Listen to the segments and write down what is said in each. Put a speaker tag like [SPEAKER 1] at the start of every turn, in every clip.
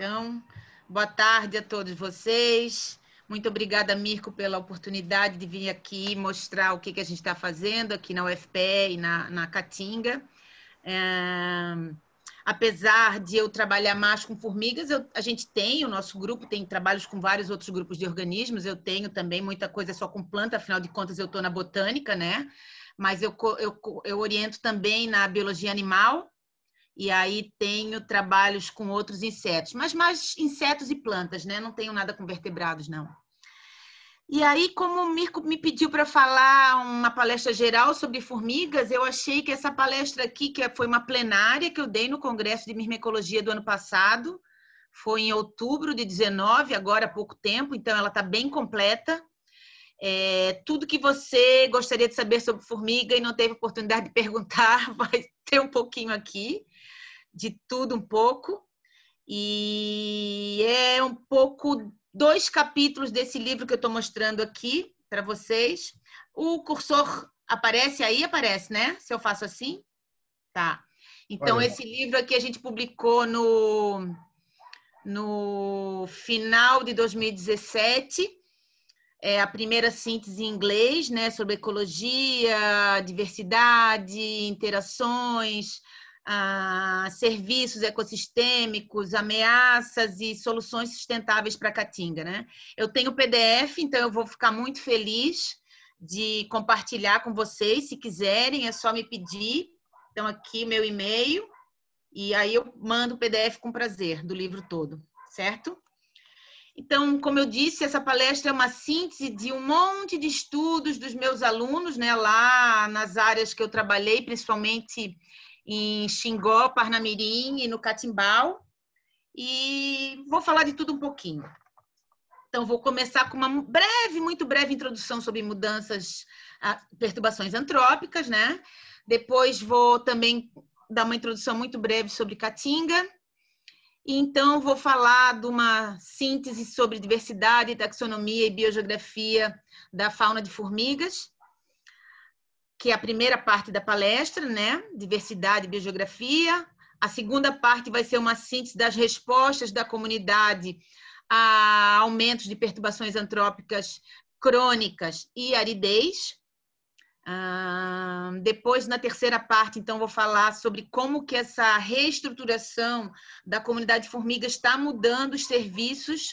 [SPEAKER 1] Então, boa tarde a todos vocês. Muito obrigada, Mirko, pela oportunidade de vir aqui mostrar o que, que a gente está fazendo aqui na UFPE e na, na Caatinga. É, apesar de eu trabalhar mais com formigas, eu, a gente tem, o nosso grupo tem trabalhos com vários outros grupos de organismos, eu tenho também muita coisa só com planta, afinal de contas eu estou na botânica, né? Mas eu, eu, eu oriento também na biologia animal, e aí tenho trabalhos com outros insetos, mas mais insetos e plantas, né? Não tenho nada com vertebrados, não. E aí, como o Mirko me pediu para falar uma palestra geral sobre formigas, eu achei que essa palestra aqui, que foi uma plenária que eu dei no Congresso de Mirmecologia do ano passado, foi em outubro de 19, agora há pouco tempo, então ela está bem completa. É, tudo que você gostaria de saber sobre formiga e não teve oportunidade de perguntar, vai ter um pouquinho aqui de tudo um pouco. E é um pouco dois capítulos desse livro que eu estou mostrando aqui para vocês. O cursor aparece aí? Aparece, né? Se eu faço assim? Tá. Então, Olha. esse livro aqui a gente publicou no, no final de 2017. É a primeira síntese em inglês, né, sobre ecologia, diversidade, interações, a serviços ecossistêmicos, ameaças e soluções sustentáveis para a Caatinga. Né? Eu tenho o PDF, então eu vou ficar muito feliz de compartilhar com vocês. Se quiserem, é só me pedir. Então, aqui meu e-mail, e aí eu mando o PDF com prazer do livro todo, certo? Então, como eu disse, essa palestra é uma síntese de um monte de estudos dos meus alunos, né, lá nas áreas que eu trabalhei, principalmente em Xingó, Parnamirim e no Catimbau. E vou falar de tudo um pouquinho. Então, vou começar com uma breve, muito breve introdução sobre mudanças, ah, perturbações antrópicas, né? Depois vou também dar uma introdução muito breve sobre Caatinga. Então, vou falar de uma síntese sobre diversidade, taxonomia e biogeografia da fauna de formigas que é a primeira parte da palestra, né? Diversidade e biografia. A segunda parte vai ser uma síntese das respostas da comunidade a aumentos de perturbações antrópicas crônicas e aridez. Ah, depois, na terceira parte, então, vou falar sobre como que essa reestruturação da comunidade formiga está mudando os serviços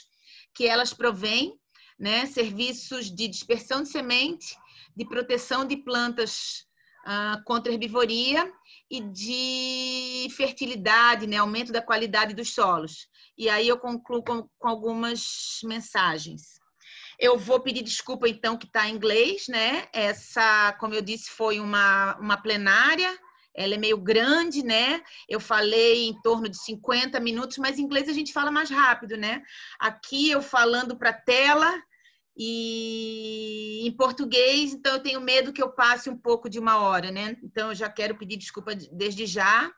[SPEAKER 1] que elas provêm, né? serviços de dispersão de semente de proteção de plantas uh, contra herbivoria e de fertilidade, né, aumento da qualidade dos solos. E aí eu concluo com, com algumas mensagens. Eu vou pedir desculpa, então, que está em inglês, né? Essa, como eu disse, foi uma, uma plenária, ela é meio grande, né? Eu falei em torno de 50 minutos, mas em inglês a gente fala mais rápido, né? Aqui eu falando para a tela, e em português, então eu tenho medo que eu passe um pouco de uma hora, né? Então eu já quero pedir desculpa desde já.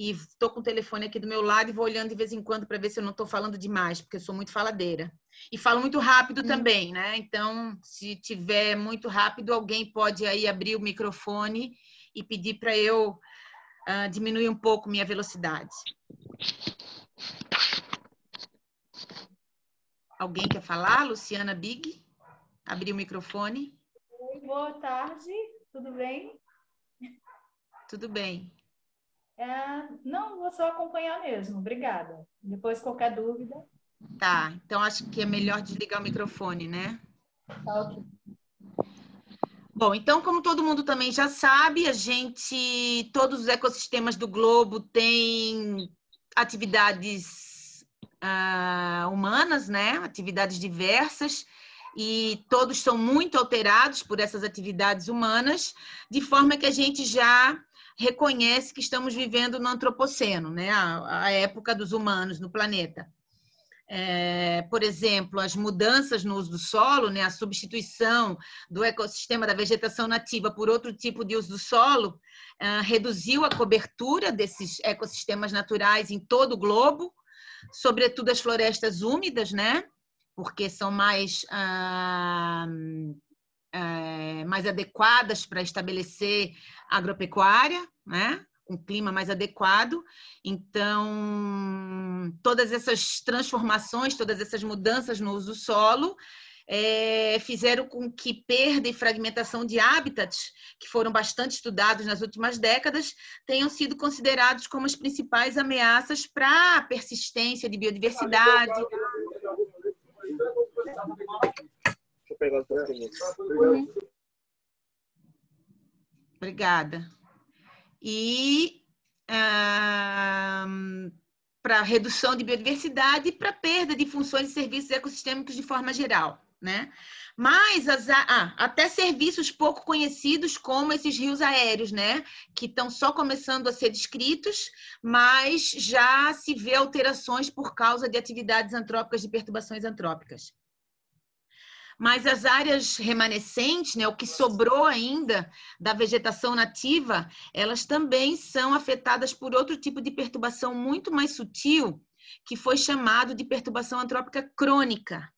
[SPEAKER 1] E estou com o telefone aqui do meu lado e vou olhando de vez em quando para ver se eu não estou falando demais, porque eu sou muito faladeira. E falo muito rápido hum. também, né? Então, se tiver muito rápido, alguém pode aí abrir o microfone e pedir para eu uh, diminuir um pouco minha velocidade. Alguém quer falar? Luciana Big? Abriu o microfone. Oi, boa tarde, tudo bem? Tudo bem. É, não, vou só acompanhar mesmo, obrigada. Depois, qualquer dúvida. Tá, então acho que é melhor desligar o microfone, né? Tá ok. Bom, então, como todo mundo também já sabe, a gente, todos os ecossistemas do globo têm atividades ah, humanas, né? Atividades diversas e todos são muito alterados por essas atividades humanas, de forma que a gente já reconhece que estamos vivendo no antropoceno, né? a, a época dos humanos no planeta. É, por exemplo, as mudanças no uso do solo, né? a substituição do ecossistema da vegetação nativa por outro tipo de uso do solo, ah, reduziu a cobertura desses ecossistemas naturais em todo o globo, sobretudo as florestas úmidas, né? Porque são mais, ah, é, mais adequadas para estabelecer agropecuária, né? um clima mais adequado. Então, todas essas transformações, todas essas mudanças no uso solo é, fizeram com que perda e fragmentação de hábitats, que foram bastante estudados nas últimas décadas, tenham sido considerados como as principais ameaças para a persistência de biodiversidade. Deixa eu pegar Obrigada. E um, para redução de biodiversidade e para perda de funções e serviços ecossistêmicos de forma geral né? Mas as, ah, até serviços pouco conhecidos, como esses rios aéreos, né? Que estão só começando a ser descritos, mas já se vê alterações por causa de atividades antrópicas, de perturbações antrópicas. Mas as áreas remanescentes, né, o que sobrou ainda da vegetação nativa, elas também são afetadas por outro tipo de perturbação muito mais sutil, que foi chamado de perturbação antrópica crônica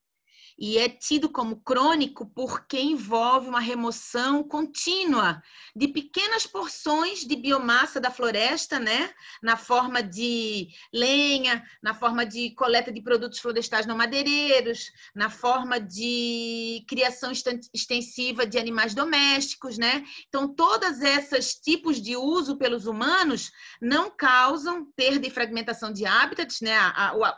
[SPEAKER 1] e é tido como crônico porque envolve uma remoção contínua de pequenas porções de biomassa da floresta, né? Na forma de lenha, na forma de coleta de produtos florestais não madeireiros, na forma de criação extensiva de animais domésticos, né? Então, todos esses tipos de uso pelos humanos não causam perda e fragmentação de hábitats, né?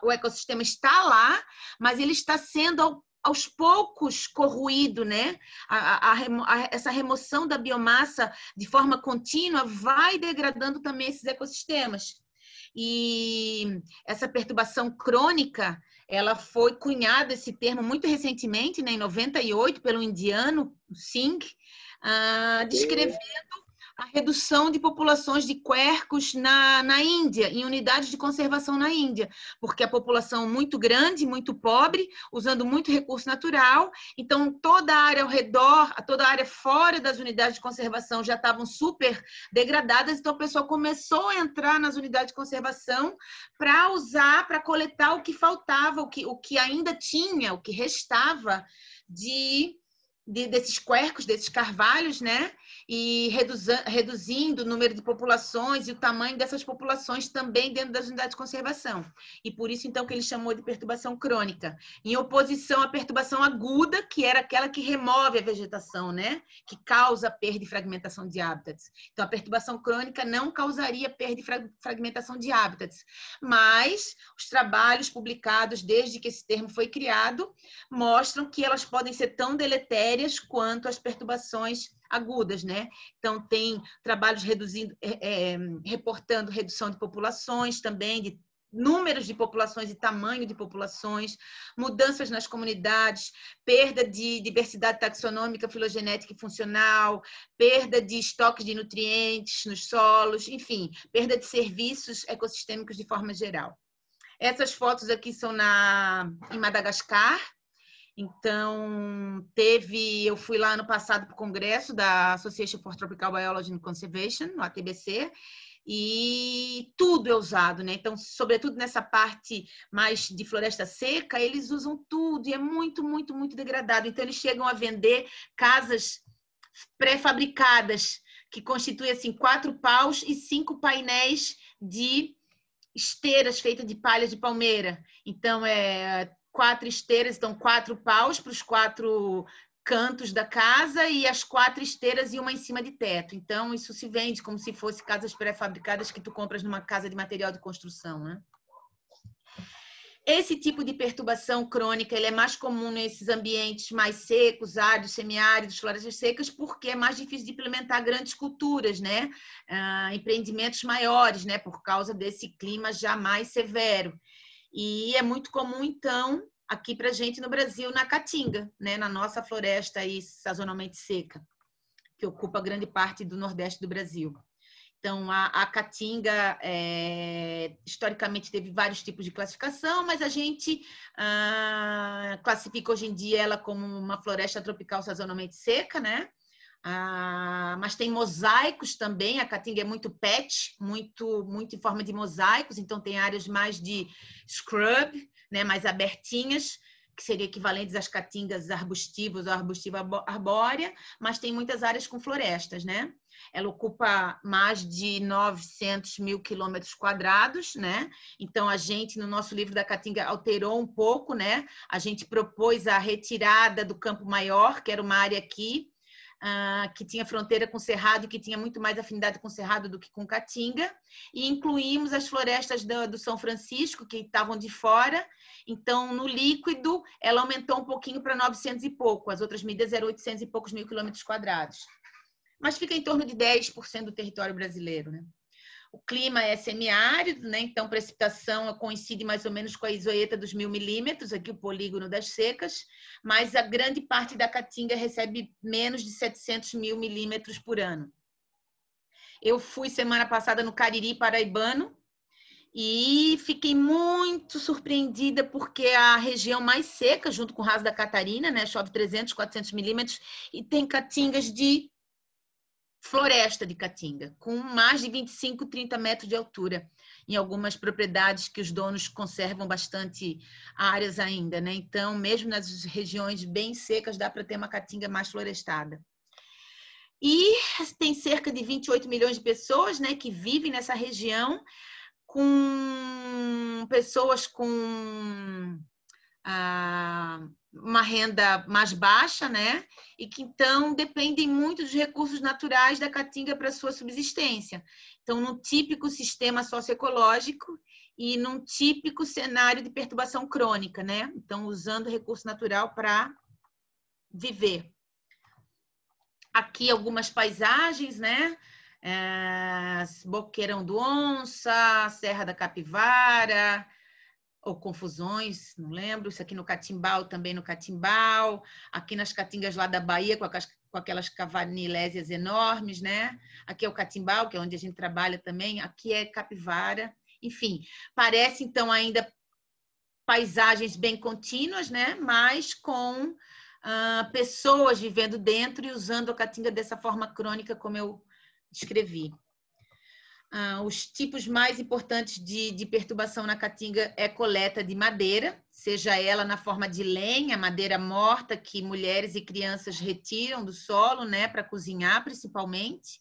[SPEAKER 1] O ecossistema está lá, mas ele está sendo aos poucos corroído, né? A, a, a, essa remoção da biomassa de forma contínua vai degradando também esses ecossistemas. E essa perturbação crônica, ela foi cunhada esse termo muito recentemente, né, em 98, pelo indiano Singh, ah, descrevendo a redução de populações de quercos na, na Índia, em unidades de conservação na Índia, porque a população muito grande, muito pobre, usando muito recurso natural, então toda a área ao redor, toda a área fora das unidades de conservação já estavam super degradadas, então o pessoal começou a entrar nas unidades de conservação para usar, para coletar o que faltava, o que, o que ainda tinha, o que restava de, de desses quercos, desses carvalhos, né? e reduzindo o número de populações e o tamanho dessas populações também dentro das unidades de conservação. E por isso, então, que ele chamou de perturbação crônica, em oposição à perturbação aguda, que era aquela que remove a vegetação, né? Que causa perda e fragmentação de hábitats. Então, a perturbação crônica não causaria perda e fragmentação de hábitats, mas os trabalhos publicados desde que esse termo foi criado mostram que elas podem ser tão deletérias quanto as perturbações agudas, né? Então tem trabalhos reduzindo, é, é, reportando redução de populações também, de números de populações e tamanho de populações, mudanças nas comunidades, perda de diversidade taxonômica, filogenética e funcional, perda de estoques de nutrientes nos solos, enfim, perda de serviços ecossistêmicos de forma geral. Essas fotos aqui são na, em Madagascar, então, teve, eu fui lá ano passado para o congresso da Association for Tropical Biology and Conservation, no ATBC, e tudo é usado, né? Então, sobretudo nessa parte mais de floresta seca, eles usam tudo e é muito, muito, muito degradado. Então, eles chegam a vender casas pré-fabricadas, que constituem, assim, quatro paus e cinco painéis de esteiras feitas de palha de palmeira. Então, é quatro esteiras, então quatro paus para os quatro cantos da casa e as quatro esteiras e uma em cima de teto. Então isso se vende como se fosse casas pré-fabricadas que tu compras numa casa de material de construção, né? Esse tipo de perturbação crônica ele é mais comum nesses ambientes mais secos, áridos, semiáridos, florestas secas, porque é mais difícil de implementar grandes culturas, né? Ah, empreendimentos maiores, né? Por causa desse clima já mais severo. E é muito comum, então, aqui para gente no Brasil, na Caatinga, né? na nossa floresta aí sazonalmente seca, que ocupa grande parte do Nordeste do Brasil. Então, a, a Caatinga, é, historicamente, teve vários tipos de classificação, mas a gente ah, classifica hoje em dia ela como uma floresta tropical sazonalmente seca, né? Ah, mas tem mosaicos também, a Caatinga é muito pet, muito, muito em forma de mosaicos, então tem áreas mais de scrub, né, mais abertinhas, que seriam equivalentes às caatingas arbustivas ou arbustiva arbórea, mas tem muitas áreas com florestas, né? Ela ocupa mais de 900 mil quilômetros quadrados, né? Então, a gente, no nosso livro da Caatinga, alterou um pouco, né? A gente propôs a retirada do Campo Maior, que era uma área aqui, uh, que tinha fronteira com Cerrado e que tinha muito mais afinidade com Cerrado do que com Caatinga, e incluímos as florestas do, do São Francisco, que estavam de fora, então no líquido ela aumentou um pouquinho para 900 e pouco, as outras medidas eram 800 e poucos mil quilômetros quadrados. Mas fica em torno de 10% do território brasileiro, né? O clima é semiárido, né? então precipitação coincide mais ou menos com a isoeta dos mil milímetros, aqui o polígono das secas, mas a grande parte da Caatinga recebe menos de 700 mil milímetros por ano. Eu fui semana passada no Cariri Paraibano, e fiquei muito surpreendida porque é a região mais seca, junto com o raso da Catarina, né, chove 300, 400 milímetros, e tem caatingas de floresta de caatinga, com mais de 25, 30 metros de altura, em algumas propriedades que os donos conservam bastante áreas ainda, né? Então, mesmo nas regiões bem secas, dá para ter uma caatinga mais florestada. E tem cerca de 28 milhões de pessoas, né, que vivem nessa região, com pessoas com ah, uma renda mais baixa, né? E que então dependem muito dos recursos naturais da caatinga para sua subsistência. Então, num típico sistema socioecológico e num típico cenário de perturbação crônica, né? Então, usando recurso natural para viver. Aqui algumas paisagens, né? É, Boqueirão do Onça, Serra da Capivara, ou confusões, não lembro, isso aqui no Catimbau, também no Catimbau, aqui nas Catingas lá da Bahia, com aquelas, com aquelas cavanilésias enormes, né? Aqui é o Catimbau, que é onde a gente trabalha também, aqui é Capivara, enfim, parece então ainda paisagens bem contínuas, né? Mas com ah, pessoas vivendo dentro e usando a Catinga dessa forma crônica, como eu descrevi. Ah, os tipos mais importantes de, de, perturbação na caatinga é coleta de madeira, seja ela na forma de lenha, madeira morta que mulheres e crianças retiram do solo, né, para cozinhar principalmente.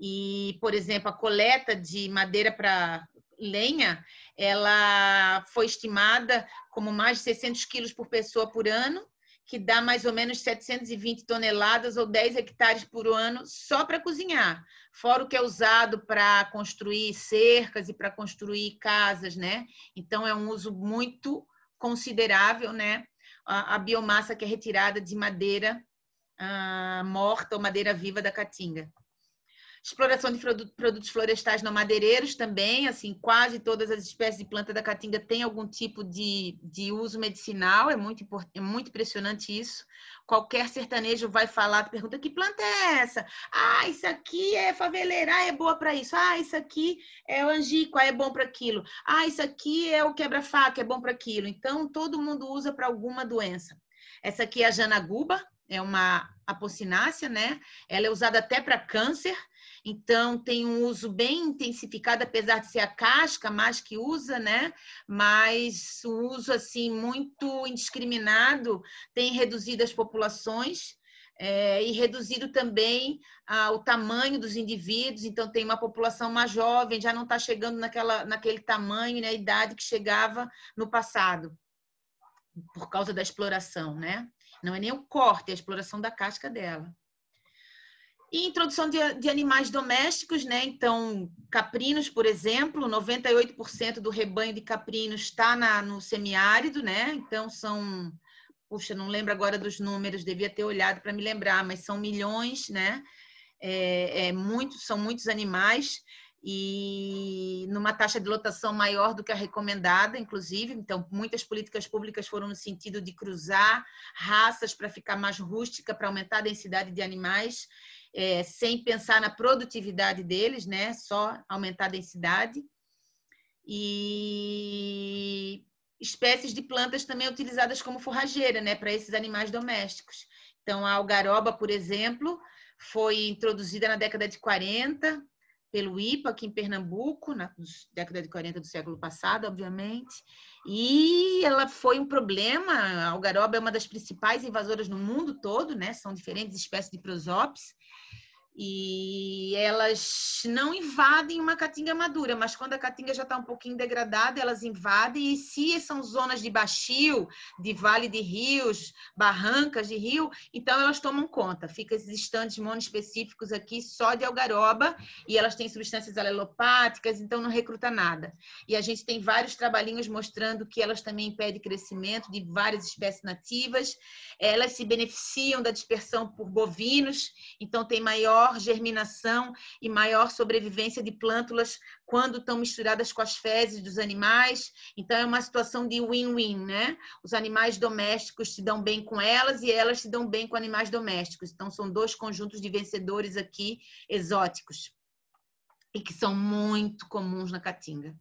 [SPEAKER 1] E, por exemplo, a coleta de madeira para lenha, ela foi estimada como mais de 600 quilos por pessoa por ano que dá mais ou menos 720 toneladas ou 10 hectares por ano só para cozinhar, fora o que é usado para construir cercas e para construir casas, né? Então é um uso muito considerável, né? A, a biomassa que é retirada de madeira uh, morta ou madeira viva da caatinga. Exploração de produtos florestais não madeireiros também, assim, quase todas as espécies de planta da caatinga têm algum tipo de, de uso medicinal, é muito, é muito impressionante isso. Qualquer sertanejo vai falar, pergunta que planta é essa? Ah, isso aqui é faveleira, ah, é boa para isso. Ah, isso aqui é o angico, ah, é bom para aquilo. Ah, isso aqui é o quebra-faca, é bom para aquilo. Então, todo mundo usa para alguma doença. Essa aqui é a janaguba, é uma apocinácea, né? Ela é usada até para câncer. Então, tem um uso bem intensificado, apesar de ser a casca mais que usa, né? Mas o uso, assim, muito indiscriminado tem reduzido as populações. É, e reduzido também ah, o tamanho dos indivíduos, então tem uma população mais jovem, já não está chegando naquela, naquele tamanho, na né, idade que chegava no passado, por causa da exploração, né? Não é nem o corte, é a exploração da casca dela. E introdução de, de animais domésticos, né? Então, caprinos, por exemplo, 98% do rebanho de caprinos está na, no semiárido, né? Então, são. Puxa, não lembro agora dos números, devia ter olhado para me lembrar, mas são milhões, né? É, é muito, são muitos animais e numa taxa de lotação maior do que a recomendada, inclusive. Então, muitas políticas públicas foram no sentido de cruzar raças para ficar mais rústica, para aumentar a densidade de animais é, sem pensar na produtividade deles, né? Só aumentar a densidade. E espécies de plantas também utilizadas como forrageira, né, para esses animais domésticos. Então, a algaroba, por exemplo, foi introduzida na década de 40 pelo IPA aqui em Pernambuco, na década de 40 do século passado, obviamente. E ela foi um problema. A algaroba é uma das principais invasoras no mundo todo, né? São diferentes espécies de prosópis e elas não invadem uma caatinga madura, mas quando a caatinga já está um pouquinho degradada, elas invadem. E se são zonas de baixio, de vale de rios, barrancas de rio, então elas tomam conta. Fica esses estandes monoespecíficos aqui só de algaroba e elas têm substâncias alelopáticas, então não recruta nada. E a gente tem vários trabalhinhos mostrando que elas também impedem crescimento de várias espécies nativas. Elas se beneficiam da dispersão por bovinos, então tem maior maior germinação e maior sobrevivência de plântulas quando estão misturadas com as fezes dos animais. Então, é uma situação de win-win, né? Os animais domésticos se dão bem com elas e elas se dão bem com animais domésticos. Então, são dois conjuntos de vencedores aqui exóticos e que são muito comuns na caatinga.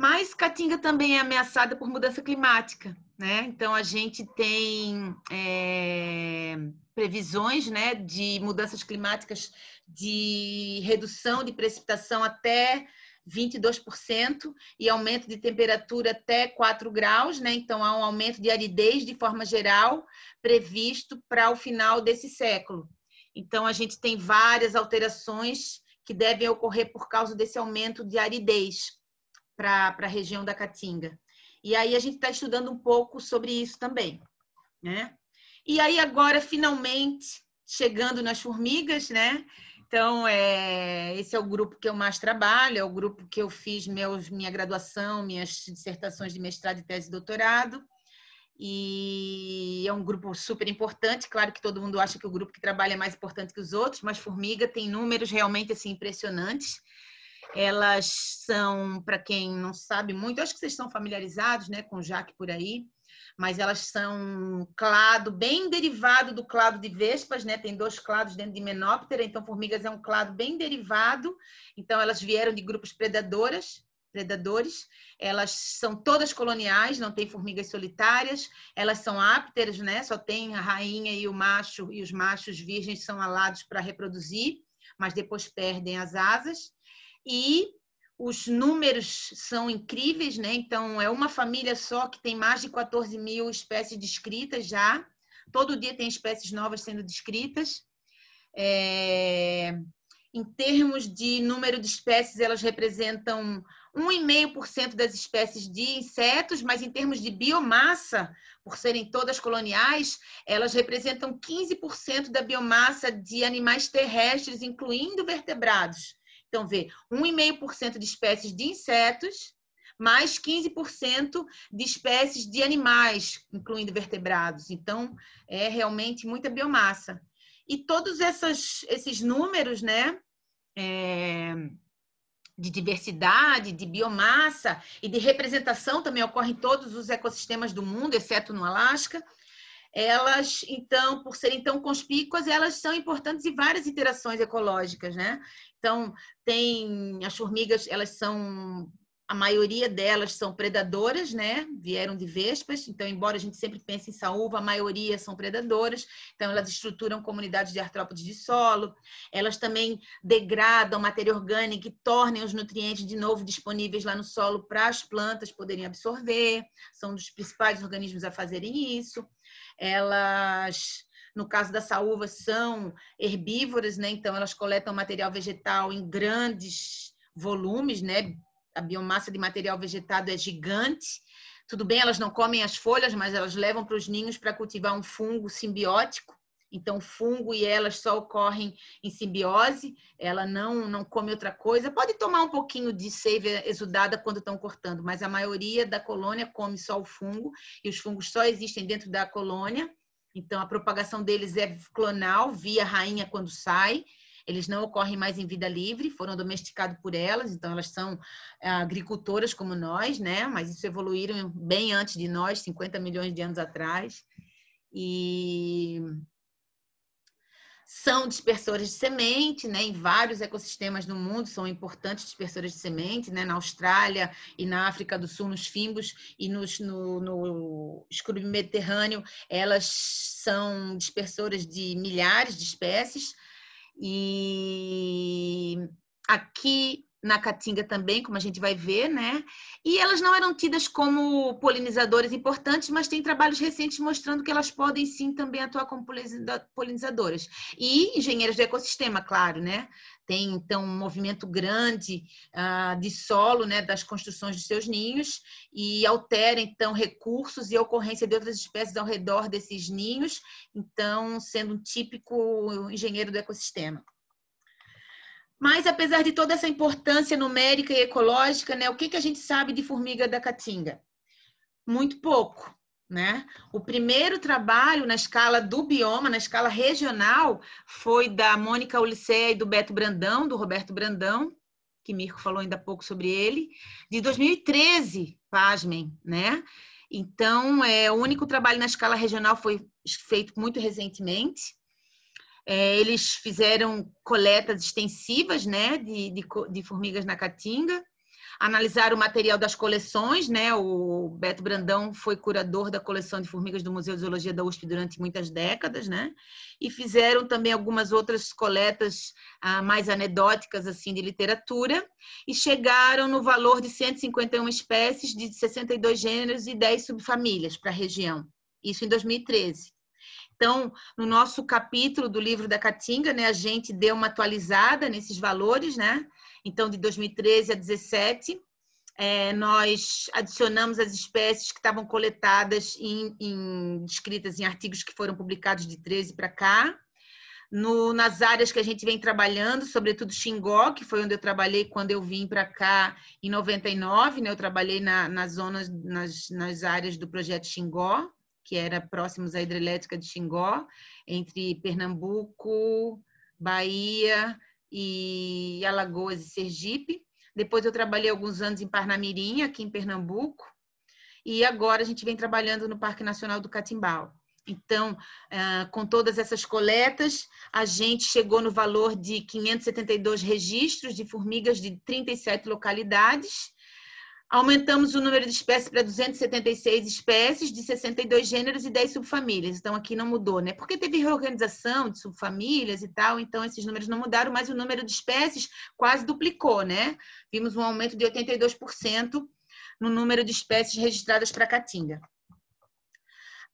[SPEAKER 1] Mas Caatinga também é ameaçada por mudança climática, né? Então a gente tem é, previsões, né, de mudanças climáticas, de redução de precipitação até 22% e aumento de temperatura até 4 graus, né? Então há um aumento de aridez de forma geral previsto para o final desse século. Então a gente tem várias alterações que devem ocorrer por causa desse aumento de aridez para a região da Caatinga. E aí a gente está estudando um pouco sobre isso também, né? E aí agora, finalmente, chegando nas formigas, né? Então, é, esse é o grupo que eu mais trabalho, é o grupo que eu fiz meus, minha graduação, minhas dissertações de mestrado e tese e doutorado. E é um grupo super importante. Claro que todo mundo acha que o grupo que trabalha é mais importante que os outros, mas Formiga tem números realmente assim, impressionantes. Elas são, para quem não sabe muito, acho que vocês estão familiarizados né, com Jaque por aí, mas elas são clado bem derivado do clado de vespas, né? Tem dois clados dentro de Menoptera, então formigas é um clado bem derivado. Então elas vieram de grupos predadoras, predadores. Elas são todas coloniais, não tem formigas solitárias. Elas são ápteras, né? Só tem a rainha e o macho, e os machos virgens são alados para reproduzir, mas depois perdem as asas e os números são incríveis, né? Então, é uma família só que tem mais de 14 mil espécies descritas já. Todo dia tem espécies novas sendo descritas. É... Em termos de número de espécies, elas representam 1,5% das espécies de insetos, mas em termos de biomassa, por serem todas coloniais, elas representam 15% da biomassa de animais terrestres, incluindo vertebrados. Então, vê 1,5% de espécies de insetos, mais 15% de espécies de animais, incluindo vertebrados. Então, é realmente muita biomassa. E todos essas, esses números, né? É, de diversidade, de biomassa e de representação também ocorrem em todos os ecossistemas do mundo, exceto no Alasca elas, então, por serem tão conspícuas, elas são importantes em várias interações ecológicas, né? Então, tem as formigas, elas são a maioria delas são predadoras, né? Vieram de vespas, então, embora a gente sempre pense em saúva, a maioria são predadoras. Então, elas estruturam comunidades de artrópodes de solo, elas também degradam matéria orgânica e tornam os nutrientes de novo disponíveis lá no solo para as plantas poderem absorver. São dos principais organismos a fazerem isso. Elas no caso da saúva, são herbívoras, né? Então, elas coletam material vegetal em grandes volumes, né? a biomassa de material vegetado é gigante. Tudo bem, elas não comem as folhas, mas elas levam para os ninhos para cultivar um fungo simbiótico. Então, fungo e elas só ocorrem em simbiose, ela não, não come outra coisa. Pode tomar um pouquinho de seiva exudada quando estão cortando, mas a maioria da colônia come só o fungo, e os fungos só existem dentro da colônia. Então, a propagação deles é clonal, via rainha quando sai, eles não ocorrem mais em vida livre, foram domesticados por elas, então elas são eh, agricultoras como nós, né? Mas isso evoluíram bem antes de nós, 50 milhões de anos atrás. E são dispersoras de semente, né? Em vários ecossistemas do mundo são importantes dispersoras de semente, né? Na Austrália e na África do Sul, nos fimbos e nos, no, no escuro mediterrâneo, elas são dispersoras de milhares de espécies. E aqui na caatinga também, como a gente vai ver, né? E elas não eram tidas como polinizadoras importantes, mas tem trabalhos recentes mostrando que elas podem sim também atuar como polinizadoras. E engenheiras do ecossistema, claro, né? Tem então um movimento grande uh, de solo, né, das construções de seus ninhos e altera então recursos e a ocorrência de outras espécies ao redor desses ninhos, então sendo um típico engenheiro do ecossistema. Mas apesar de toda essa importância numérica e ecológica, né, o que, que a gente sabe de formiga da caatinga? Muito pouco. Né? O primeiro trabalho na escala do bioma, na escala regional, foi da Mônica Ulisseia e do Beto Brandão, do Roberto Brandão, que Mirko falou ainda há pouco sobre ele, de 2013, pasmem, né? Então, é, o único trabalho na escala regional foi feito muito recentemente. É, eles fizeram coletas extensivas né, de, de, de formigas na Caatinga, analisaram o material das coleções, né? O Beto Brandão foi curador da coleção de formigas do Museu de Zoologia da USP durante muitas décadas, né? E fizeram também algumas outras coletas ah, mais anedóticas assim de literatura e chegaram no valor de 151 espécies de 62 gêneros e 10 subfamílias para a região. Isso em 2013. Então, no nosso capítulo do livro da Caatinga, né, a gente deu uma atualizada nesses valores, né? Então, de 2013 a 2017, é, nós adicionamos as espécies que estavam coletadas em, em, descritas em artigos que foram publicados de 13 para cá. No, nas áreas que a gente vem trabalhando, sobretudo Xingó, que foi onde eu trabalhei quando eu vim para cá em 99, né? Eu trabalhei na, nas zonas, nas, nas áreas do projeto Xingó que era próximos à hidrelétrica de Xingó, entre Pernambuco, Bahia e Alagoas e Sergipe. Depois eu trabalhei alguns anos em Parnamirim, aqui em Pernambuco. E agora a gente vem trabalhando no Parque Nacional do Catimbau. Então, com todas essas coletas, a gente chegou no valor de 572 registros de formigas de 37 localidades Aumentamos o número de espécies para 276 espécies, de 62 gêneros e 10 subfamílias. Então, aqui não mudou, né? Porque teve reorganização de subfamílias e tal, então esses números não mudaram, mas o número de espécies quase duplicou, né? Vimos um aumento de 82% no número de espécies registradas para a Caatinga.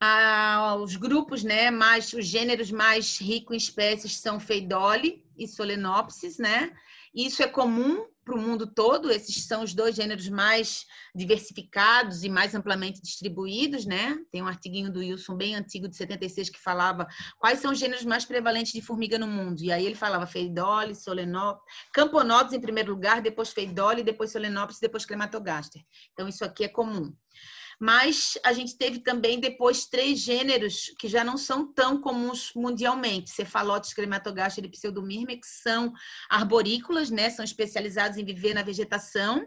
[SPEAKER 1] Ah, os grupos, né, mais, os gêneros mais ricos em espécies são Feidole e Solenopsis, né? Isso é comum para o mundo todo. Esses são os dois gêneros mais diversificados e mais amplamente distribuídos, né? Tem um artiguinho do Wilson bem antigo de 76 que falava quais são os gêneros mais prevalentes de formiga no mundo. E aí ele falava Feidole, Solenopsis, Camponops em primeiro lugar, depois Feidole, depois Solenopsis, depois Crematogaster. Então isso aqui é comum. Mas a gente teve também depois três gêneros que já não são tão comuns mundialmente: cefalotes, crematogaster e é pseudomirme, que são arborícolas, né? São especializados em viver na vegetação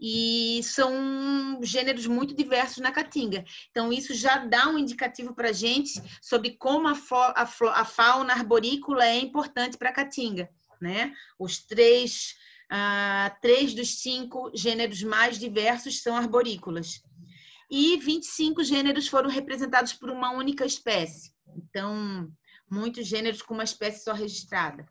[SPEAKER 1] e são gêneros muito diversos na caatinga. Então, isso já dá um indicativo para a gente sobre como a, a, a, fauna arborícola é importante para a caatinga. Né? Os três, ah, três dos cinco gêneros mais diversos são arborícolas e 25 gêneros foram representados por uma única espécie. Então, muitos gêneros com uma espécie só registrada.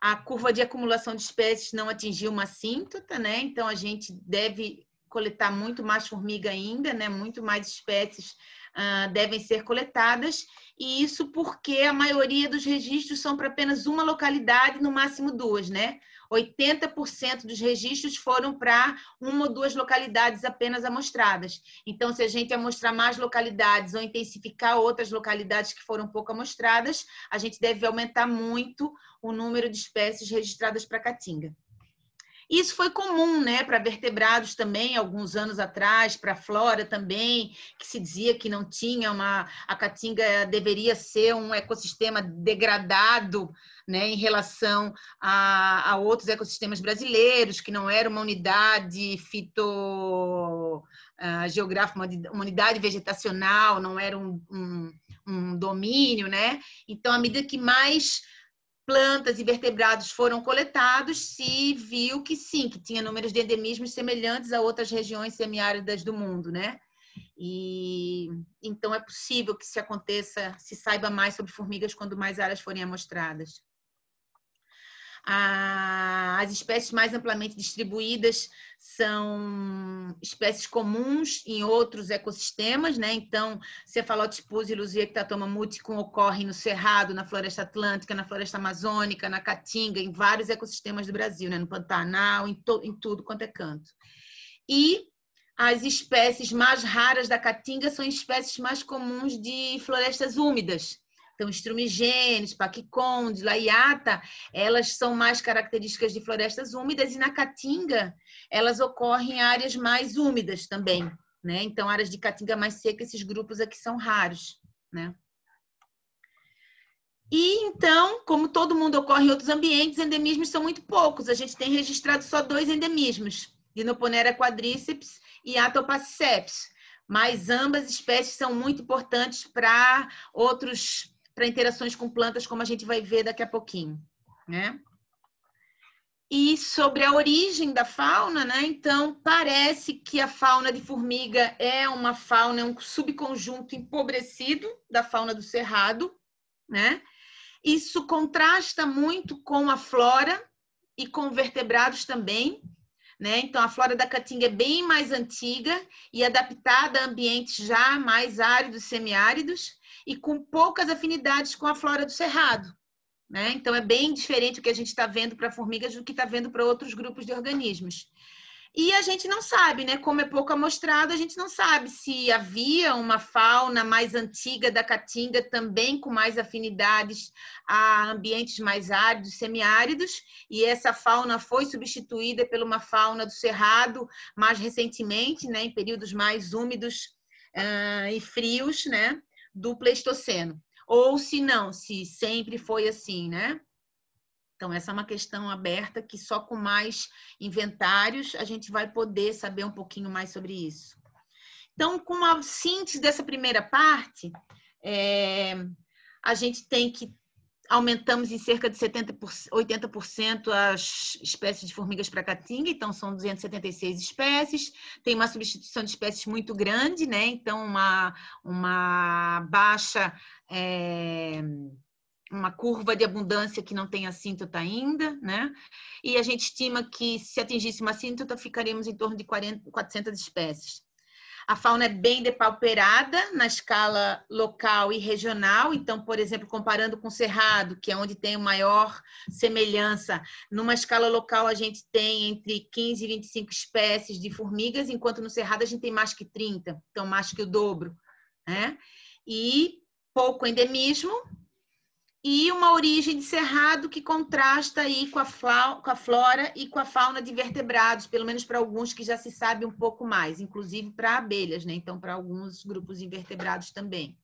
[SPEAKER 1] A curva de acumulação de espécies não atingiu uma assíntota, né? Então a gente deve coletar muito mais formiga ainda, né? Muito mais espécies uh, devem ser coletadas e isso porque a maioria dos registros são para apenas uma localidade, no máximo duas, né? 80% dos registros foram para uma ou duas localidades apenas amostradas. Então, se a gente amostrar mais localidades ou intensificar outras localidades que foram pouco amostradas, a gente deve aumentar muito o número de espécies registradas para caatinga. Isso foi comum, né, para vertebrados também, alguns anos atrás, para a flora também, que se dizia que não tinha uma. A caatinga deveria ser um ecossistema degradado né, em relação a, a outros ecossistemas brasileiros, que não era uma unidade fito ah, uma unidade vegetacional, não era um, um, um domínio, né? Então, à medida que mais plantas e vertebrados foram coletados, se viu que sim, que tinha números de endemismos semelhantes a outras regiões semiáridas do mundo, né? E então é possível que se aconteça, se saiba mais sobre formigas quando mais áreas forem amostradas. A, as espécies mais amplamente distribuídas são espécies comuns em outros ecossistemas, né? Então, Cephalotypus e ectatoma muticum ocorrem no Cerrado, na Floresta Atlântica, na Floresta Amazônica, na Caatinga, em vários ecossistemas do Brasil, né? No Pantanal, em, to, em tudo quanto é canto. E as espécies mais raras da caatinga são espécies mais comuns de florestas úmidas, então, estrumigênios, paquicondes, laiata, elas são mais características de florestas úmidas e na caatinga elas ocorrem em áreas mais úmidas também, né? Então, áreas de caatinga mais seca, esses grupos aqui são raros, né? E então, como todo mundo ocorre em outros ambientes, endemismos são muito poucos. A gente tem registrado só dois endemismos, Dinoponera quadríceps e Atopaciceps. Mas ambas espécies são muito importantes para outros para interações com plantas, como a gente vai ver daqui a pouquinho, né? E sobre a origem da fauna, né? Então, parece que a fauna de formiga é uma fauna, é um subconjunto empobrecido da fauna do cerrado, né? Isso contrasta muito com a flora e com vertebrados também, né? Então, a flora da caatinga é bem mais antiga e adaptada a ambientes já mais áridos, semiáridos e com poucas afinidades com a flora do cerrado. Né? Então, é bem diferente o que a gente está vendo para formigas do que está vendo para outros grupos de organismos. E a gente não sabe, né? Como é pouco amostrado, a gente não sabe se havia uma fauna mais antiga da Caatinga também com mais afinidades a ambientes mais áridos, semiáridos, e essa fauna foi substituída por uma fauna do Cerrado mais recentemente, né? Em períodos mais úmidos uh, e frios, né? do Pleistoceno. Ou se não, se sempre foi assim, né? Então, essa é uma questão aberta que só com mais inventários a gente vai poder saber um pouquinho mais sobre isso. Então, com a síntese dessa primeira parte, é, a gente tem que aumentamos em cerca de 70%, 80% as espécies de formigas para caatinga, então são 276 espécies. Tem uma substituição de espécies muito grande, né? Então, uma, uma baixa. É uma curva de abundância que não tem assíntota ainda, né? E a gente estima que se atingisse uma assíntota, ficaríamos em torno de 40, 400 espécies. A fauna é bem depauperada na escala local e regional. Então, por exemplo, comparando com o Cerrado, que é onde tem maior semelhança, numa escala local a gente tem entre 15 e 25 espécies de formigas, enquanto no Cerrado a gente tem mais que 30, então mais que o dobro. Né? E pouco endemismo, e uma origem de cerrado que contrasta aí com a, com a flora e com a fauna de vertebrados, pelo menos para alguns que já se sabe um pouco mais, inclusive para abelhas, né? Então, para alguns grupos invertebrados também.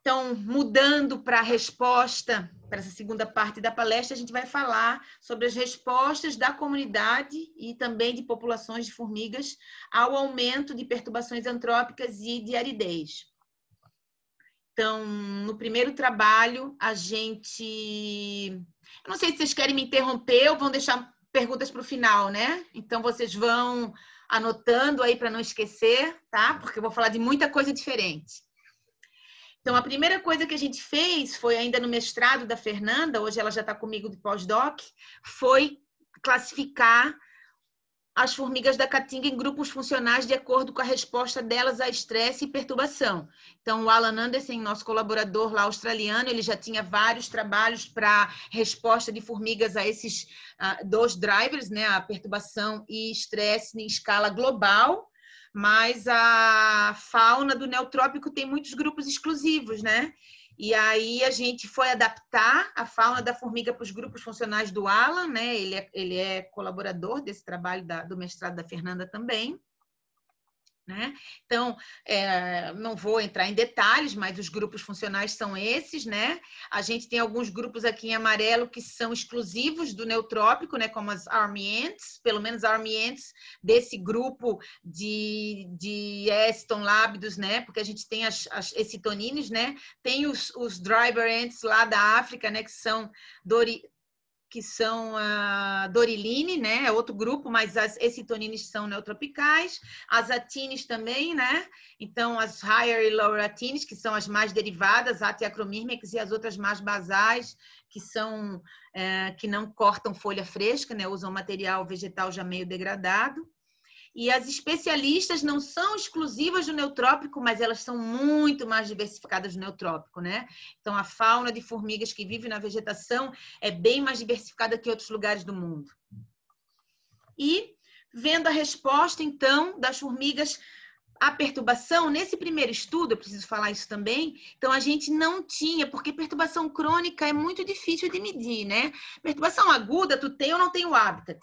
[SPEAKER 1] Então, mudando para a resposta, para essa segunda parte da palestra, a gente vai falar sobre as respostas da comunidade e também de populações de formigas ao aumento de perturbações antrópicas e de aridez. Então, no primeiro trabalho, a gente. Eu não sei se vocês querem me interromper ou vão deixar perguntas para o final, né? Então, vocês vão anotando aí para não esquecer, tá? Porque eu vou falar de muita coisa diferente. Então, a primeira coisa que a gente fez foi ainda no mestrado da Fernanda, hoje ela já está comigo de pós-doc, foi classificar as formigas da caatinga em grupos funcionais de acordo com a resposta delas a estresse e perturbação. Então, o Alan Anderson, nosso colaborador lá australiano, ele já tinha vários trabalhos para resposta de formigas a esses uh, dois drivers, né, a perturbação e estresse em escala global. Mas a fauna do neotrópico tem muitos grupos exclusivos, né? E aí a gente foi adaptar a fauna da formiga para os grupos funcionais do Alan, né? Ele é, ele é colaborador desse trabalho da, do mestrado da Fernanda também. Né? Então, é, não vou entrar em detalhes, mas os grupos funcionais são esses, né? A gente tem alguns grupos aqui em amarelo que são exclusivos do neutrópico, né? Como as Army Ants, pelo menos Army Ants desse grupo de, de Eston Lábidos, né? Porque a gente tem as, as ecitonines, né? Tem os, os Driver Ants lá da África, né? Que são dori, que são a Doriline, né? É outro grupo, mas as escitonines são neotropicais, as atines também, né? Então, as higher e lower atines, que são as mais derivadas, a e as outras mais basais, que são é, que não cortam folha fresca, né? Usam material vegetal já meio degradado. E as especialistas não são exclusivas do neotrópico, mas elas são muito mais diversificadas do neotrópico, né? Então, a fauna de formigas que vive na vegetação é bem mais diversificada que outros lugares do mundo. E vendo a resposta, então, das formigas à perturbação, nesse primeiro estudo, eu preciso falar isso também, então a gente não tinha, porque perturbação crônica é muito difícil de medir, né? Perturbação aguda, tu tem ou não tem o hábitat?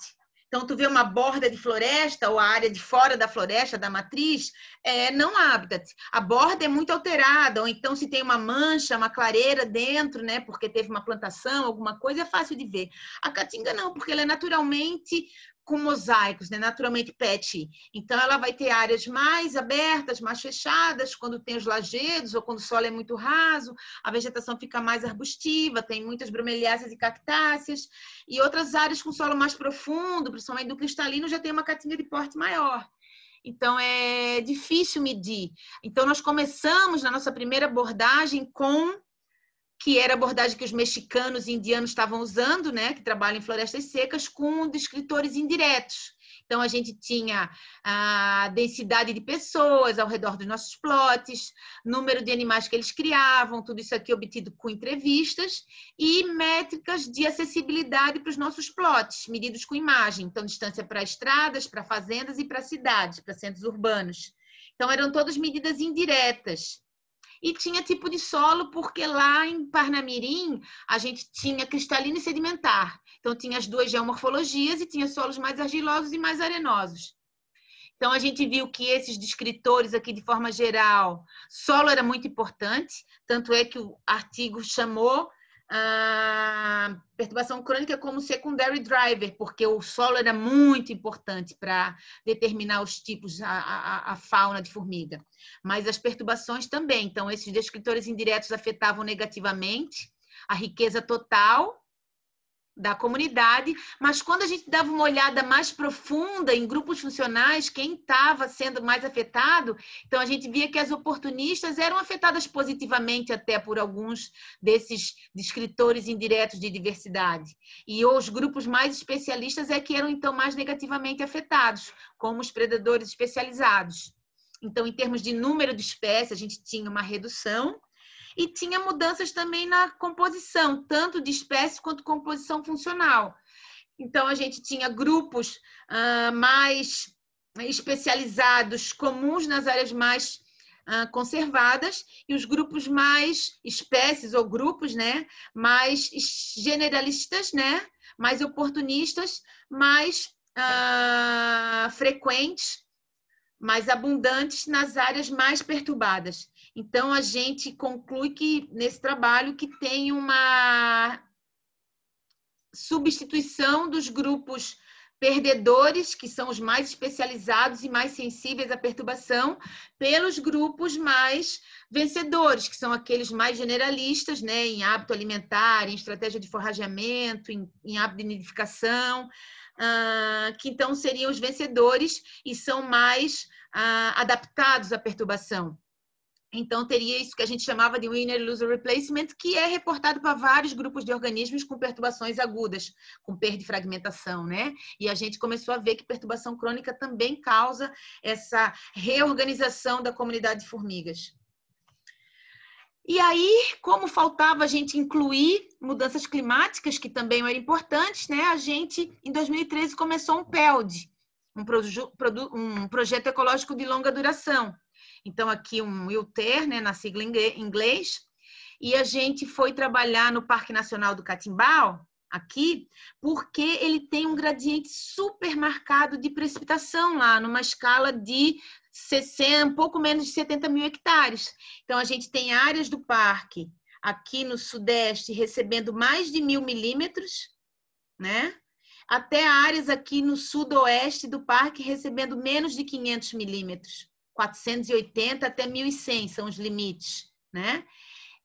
[SPEAKER 1] Então, tu vê uma borda de floresta ou a área de fora da floresta, da matriz, é não habitat. A borda é muito alterada, ou então se tem uma mancha, uma clareira dentro, né? Porque teve uma plantação, alguma coisa, é fácil de ver. A caatinga não, porque ela é naturalmente com mosaicos, né? naturalmente PET. Então, ela vai ter áreas mais abertas, mais fechadas, quando tem os lajedos ou quando o solo é muito raso, a vegetação fica mais arbustiva, tem muitas bromeliáceas e cactáceas. E outras áreas com solo mais profundo, principalmente do cristalino, já tem uma caatinga de porte maior. Então, é difícil medir. Então, nós começamos na nossa primeira abordagem com que era a abordagem que os mexicanos e indianos estavam usando, né, que trabalham em florestas secas, com descritores indiretos. Então, a gente tinha a densidade de pessoas ao redor dos nossos plotes, número de animais que eles criavam, tudo isso aqui obtido com entrevistas e métricas de acessibilidade para os nossos plotes, medidos com imagem. Então, distância para estradas, para fazendas e para cidades, para centros urbanos. Então, eram todas medidas indiretas. E tinha tipo de solo, porque lá em Parnamirim a gente tinha cristalino e sedimentar. Então tinha as duas geomorfologias e tinha solos mais argilosos e mais arenosos. Então a gente viu que esses descritores aqui, de forma geral, solo era muito importante, tanto é que o artigo chamou a perturbação crônica é como secondary driver, porque o solo era muito importante para determinar os tipos, a, a, a, fauna de formiga. Mas as perturbações também. Então, esses descritores indiretos afetavam negativamente a riqueza total da comunidade, mas quando a gente dava uma olhada mais profunda em grupos funcionais, quem estava sendo mais afetado, então a gente via que as oportunistas eram afetadas positivamente até por alguns desses descritores indiretos de diversidade. E os grupos mais especialistas é que eram então mais negativamente afetados, como os predadores especializados. Então, em termos de número de espécies, a gente tinha uma redução, e tinha mudanças também na composição, tanto de espécie quanto composição funcional. Então, a gente tinha grupos uh, mais especializados, comuns nas áreas mais uh, conservadas, e os grupos mais espécies ou grupos, né, mais generalistas, né, mais oportunistas, mais uh, frequentes, mais abundantes nas áreas mais perturbadas. Então, a gente conclui que nesse trabalho que tem uma substituição dos grupos perdedores, que são os mais especializados e mais sensíveis à perturbação, pelos grupos mais vencedores, que são aqueles mais generalistas, né, em hábito alimentar, em estratégia de forrageamento, em, em hábito de nidificação, uh, que então seriam os vencedores e são mais uh, adaptados à perturbação. Então, teria isso que a gente chamava de winner-loser replacement, que é reportado para vários grupos de organismos com perturbações agudas, com perda de fragmentação, né? E a gente começou a ver que perturbação crônica também causa essa reorganização da comunidade de formigas. E aí, como faltava a gente incluir mudanças climáticas, que também eram importantes, né? A gente, em 2013, começou um PELD, um, projeto ecológico de longa duração, então, aqui um UTER, né, na sigla em inglês. E a gente foi trabalhar no Parque Nacional do Catimbau, aqui, porque ele tem um gradiente super marcado de precipitação lá, numa escala de 60, um pouco menos de 70 mil hectares. Então, a gente tem áreas do parque aqui no Sudeste recebendo mais de mil milímetros, né? Até áreas aqui no Sudoeste do parque recebendo menos de 500 milímetros. 480 até 1.100 são os limites, né?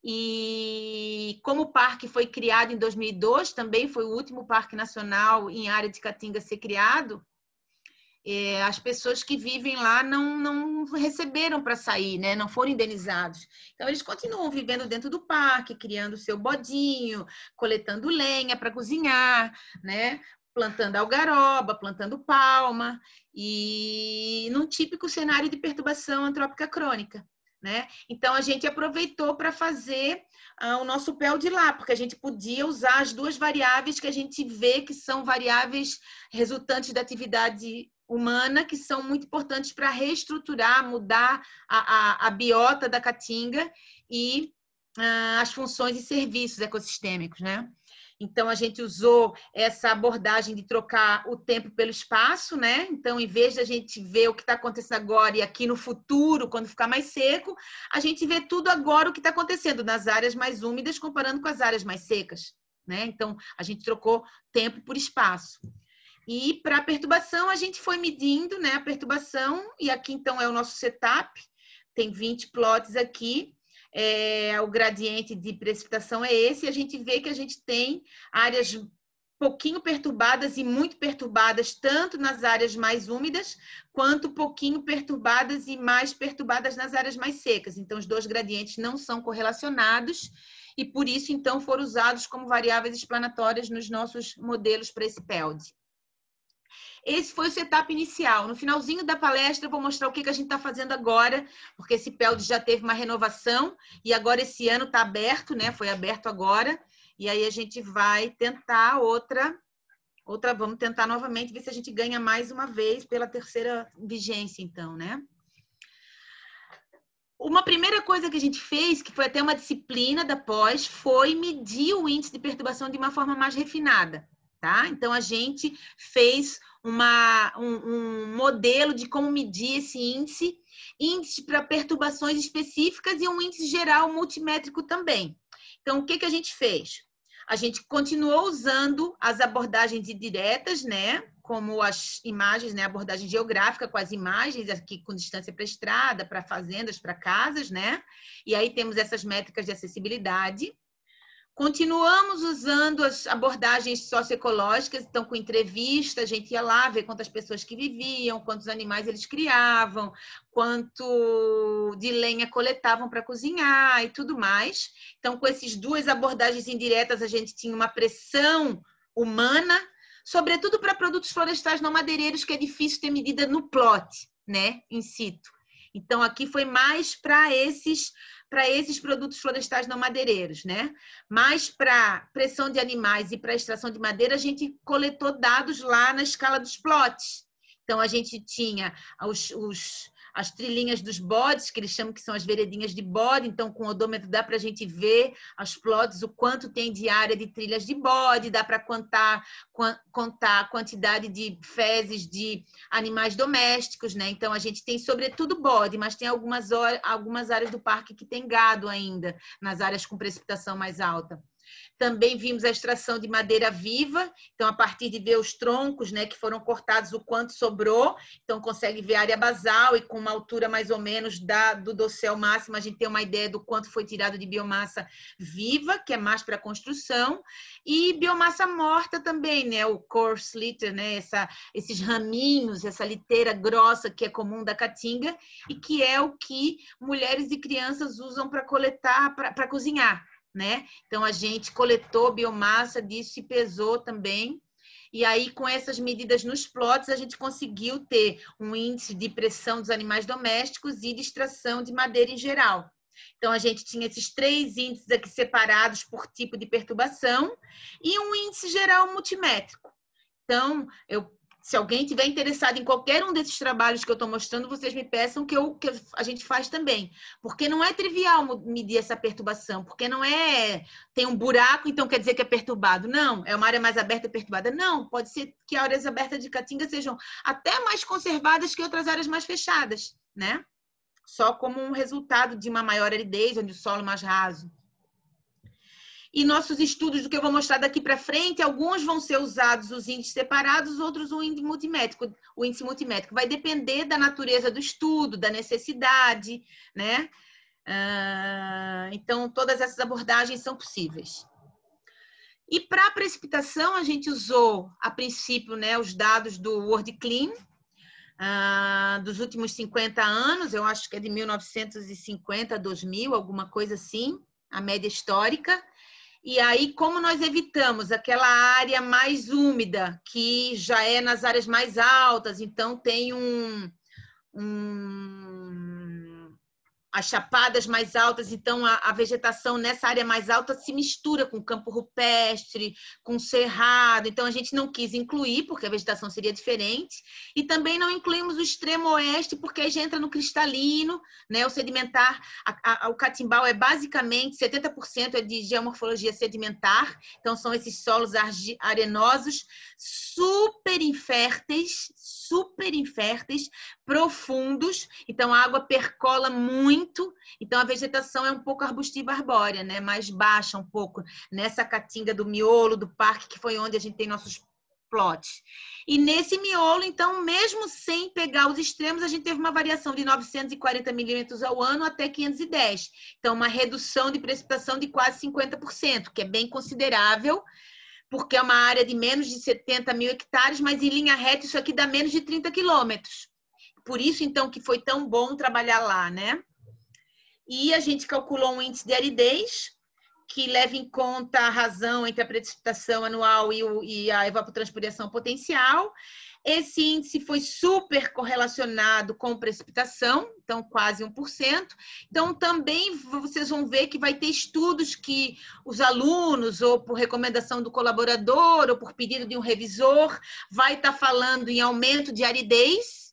[SPEAKER 1] E como o parque foi criado em 2002, também foi o último parque nacional em área de Caatinga a ser criado, é, as pessoas que vivem lá não, não receberam para sair, né? não foram indenizados. Então, eles continuam vivendo dentro do parque, criando seu bodinho, coletando lenha para cozinhar, né? plantando algaroba, plantando palma, e num típico cenário de perturbação antrópica crônica. Né? Então a gente aproveitou para fazer ah, o nosso pé de lá, porque a gente podia usar as duas variáveis que a gente vê que são variáveis resultantes da atividade humana, que são muito importantes para reestruturar, mudar a, a, a, biota da caatinga e ah, as funções e serviços ecossistêmicos. Né? Então, a gente usou essa abordagem de trocar o tempo pelo espaço, né? Então, em vez de a gente ver o que está acontecendo agora e aqui no futuro, quando ficar mais seco, a gente vê tudo agora o que está acontecendo nas áreas mais úmidas comparando com as áreas mais secas, né? Então, a gente trocou tempo por espaço. E para a perturbação, a gente foi medindo né, a perturbação, e aqui então é o nosso setup, tem 20 plots aqui é, o gradiente de precipitação é esse, e a gente vê que a gente tem áreas pouquinho perturbadas e muito perturbadas, tanto nas áreas mais úmidas, quanto pouquinho perturbadas e mais perturbadas nas áreas mais secas. Então, os dois gradientes não são correlacionados e, por isso, então, foram usados como variáveis explanatórias nos nossos modelos para esse PELD. Esse foi o setup inicial. No finalzinho da palestra, eu vou mostrar o que, que a gente está fazendo agora, porque esse PELD já teve uma renovação e agora esse ano está aberto, né? Foi aberto agora. E aí a gente vai tentar outra, outra, vamos tentar novamente ver se a gente ganha mais uma vez pela terceira vigência, então, né? Uma primeira coisa que a gente fez, que foi até uma disciplina da pós, foi medir o índice de perturbação de uma forma mais refinada. Tá? Então, a gente fez uma, um, um modelo de como medir esse índice, índice para perturbações específicas e um índice geral multimétrico também. Então, o que, que a gente fez? A gente continuou usando as abordagens diretas, né? Como as imagens, né? Abordagem geográfica com as imagens aqui com distância para estrada, para fazendas, para casas, né? E aí temos essas métricas de acessibilidade. Continuamos usando as abordagens socioecológicas, então com entrevista, a gente ia lá ver quantas pessoas que viviam, quantos animais eles criavam, quanto de lenha coletavam para cozinhar e tudo mais. Então, com essas duas abordagens indiretas, a gente tinha uma pressão humana, sobretudo para produtos florestais não madeireiros, que é difícil ter medida no plot, né, in situ. Então, aqui foi mais para esses para esses produtos florestais não madeireiros, né? Mas para pressão de animais e para extração de madeira, a gente coletou dados lá na escala dos plots. Então, a gente tinha os, os as trilhinhas dos bodes, que eles chamam que são as veredinhas de bode, então com o odômetro dá para a gente ver as plotas o quanto tem de área de trilhas de bode, dá para contar, contar a quantidade de fezes de animais domésticos, né? Então a gente tem sobretudo bode, mas tem algumas, algumas áreas do parque que tem gado ainda, nas áreas com precipitação mais alta. Também vimos a extração de madeira viva, então a partir de ver os troncos, né, que foram cortados, o quanto sobrou, então consegue ver a área basal e com uma altura mais ou menos da do dossel máximo, a gente tem uma ideia do quanto foi tirado de biomassa viva, que é mais para construção, e biomassa morta também, né, o coarse litter, né, essa, esses raminhos, essa liteira grossa que é comum da caatinga e que é o que mulheres e crianças usam para coletar, para cozinhar né? Então a gente coletou biomassa disso e pesou também. E aí, com essas medidas nos plots, a gente conseguiu ter um índice de pressão dos animais domésticos e de extração de madeira em geral. Então, a gente tinha esses três índices aqui separados por tipo de perturbação e um índice geral multimétrico. Então, eu se alguém tiver interessado em qualquer um desses trabalhos que eu estou mostrando, vocês me peçam que, eu, que a gente faz também. Porque não é trivial medir essa perturbação, porque não é tem um buraco, então quer dizer que é perturbado. Não, é uma área mais aberta perturbada. Não, pode ser que áreas abertas de Caatinga sejam até mais conservadas que outras áreas mais fechadas, né? Só como um resultado de uma maior aridez, onde o solo é mais raso. E nossos estudos, do que eu vou mostrar daqui para frente, alguns vão ser usados os índices separados, outros o índice multimétrico. O índice multimétrico vai depender da natureza do estudo, da necessidade, né? Ah, então, todas essas abordagens são possíveis. E para a precipitação, a gente usou, a princípio, né, os dados do World Clean, ah, dos últimos 50 anos, eu acho que é de 1950 a 2000, alguma coisa assim, a média histórica. E aí, como nós evitamos aquela área mais úmida, que já é nas áreas mais altas, então tem um, um as chapadas mais altas, então a, a, vegetação nessa área mais alta se mistura com o campo rupestre, com o cerrado, então a gente não quis incluir, porque a vegetação seria diferente, e também não incluímos o extremo oeste, porque aí já entra no cristalino, né, o sedimentar, a, a, o catimbau é basicamente, 70% é de geomorfologia sedimentar, então são esses solos arenosos, super inférteis, super inférteis, profundos, então a água percola muito, então a vegetação é um pouco arbustiva arbórea, né? Mais baixa um pouco nessa caatinga do miolo do parque que foi onde a gente tem nossos plots. E nesse miolo, então, mesmo sem pegar os extremos, a gente teve uma variação de 940 milímetros ao ano até 510. Então, uma redução de precipitação de quase 50%, que é bem considerável porque é uma área de menos de 70 mil hectares, mas em linha reta isso aqui dá menos de 30 quilômetros por isso então que foi tão bom trabalhar lá, né? E a gente calculou um índice de aridez que leva em conta a razão entre a precipitação anual e, o, e a evapotranspiração potencial. Esse índice foi super correlacionado com precipitação, então quase 1%. Então, também vocês vão ver que vai ter estudos que os alunos, ou por recomendação do colaborador, ou por pedido de um revisor, vai estar tá falando em aumento de aridez,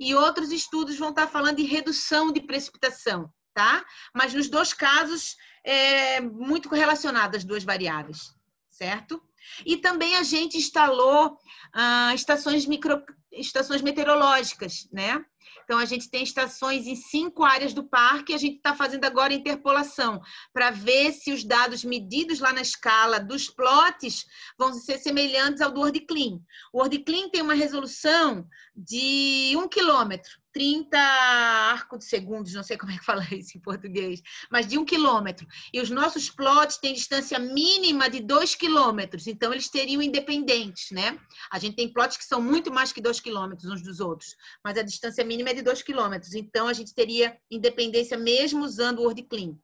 [SPEAKER 1] e outros estudos vão estar falando de redução de precipitação, tá? Mas nos dois casos, é muito correlacionado as duas variáveis, certo? E também a gente instalou ah, estações, micro, estações meteorológicas, né? Então, a gente tem estações em cinco áreas do parque, e a gente está fazendo agora interpolação para ver se os dados medidos lá na escala dos plots vão ser semelhantes ao do Clean. O Clean tem uma resolução de um quilômetro. 30 arco de segundos, não sei como é que fala isso em português, mas de um quilômetro. E os nossos plots têm distância mínima de dois quilômetros, então eles teriam independentes, né? A gente tem plots que são muito mais que dois quilômetros uns dos outros, mas a distância mínima mínima é de 2 km. Então, a gente teria independência mesmo usando o World Clean.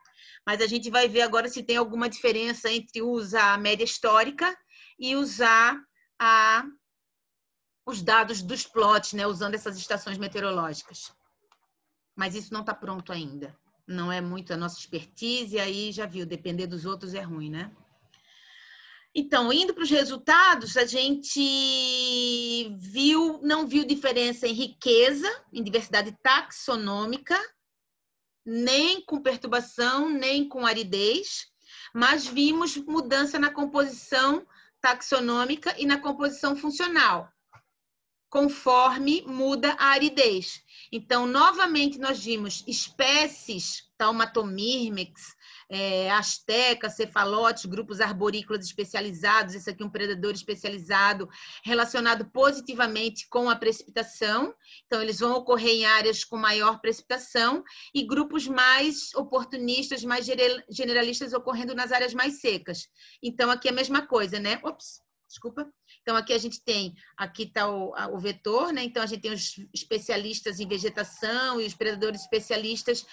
[SPEAKER 1] Mas a gente vai ver agora se tem alguma diferença entre usar a média histórica e usar a, os dados dos plots, né? usando essas estações meteorológicas. Mas isso não está pronto ainda. Não é muito a nossa expertise, aí já viu, depender dos outros é ruim, né? Então, indo para os resultados, a gente viu, não viu diferença em riqueza, em diversidade taxonômica, nem com perturbação, nem com aridez, mas vimos mudança na composição taxonômica e na composição funcional, conforme muda a aridez. Então, novamente, nós vimos espécies taumatomírmex, é, asteca, cefalotes, grupos arborícolas especializados, esse aqui é um predador especializado relacionado positivamente com a precipitação, então eles vão ocorrer em áreas com maior precipitação e grupos mais oportunistas, mais generalistas ocorrendo nas áreas mais secas. Então aqui é a mesma coisa, né? Ops, desculpa. Então, aqui a gente tem, aqui está o, o, vetor, né? Então, a gente tem os especialistas em vegetação e os predadores especialistas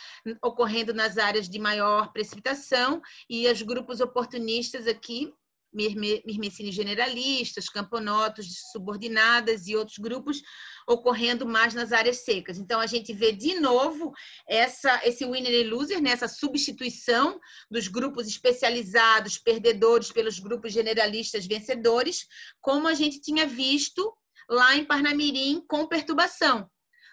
[SPEAKER 1] ocorrendo nas áreas de maior precipitação e os grupos oportunistas aqui, mirmecines generalistas, camponotos subordinadas e outros grupos ocorrendo mais nas áreas secas. Então, a gente vê de novo essa, esse winner e loser, né? essa substituição dos grupos especializados, perdedores, pelos grupos generalistas vencedores, como a gente tinha visto lá em Parnamirim com perturbação.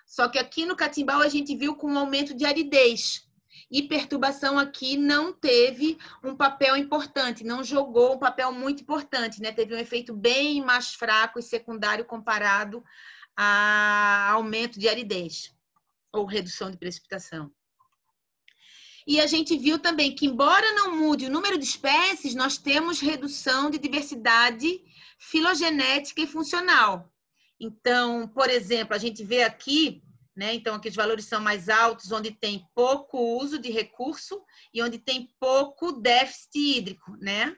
[SPEAKER 1] Só que aqui no Catimbau a gente viu com um aumento de aridez. E perturbação aqui não teve um papel importante, não jogou um papel muito importante, né? Teve um efeito bem mais fraco e secundário comparado a aumento de aridez ou redução de precipitação. E a gente viu também que, embora não mude o número de espécies, nós temos redução de diversidade filogenética e funcional. Então, por exemplo, a gente vê aqui, né? Então, aqui os valores são mais altos, onde tem pouco uso de recurso e onde tem pouco déficit hídrico, né?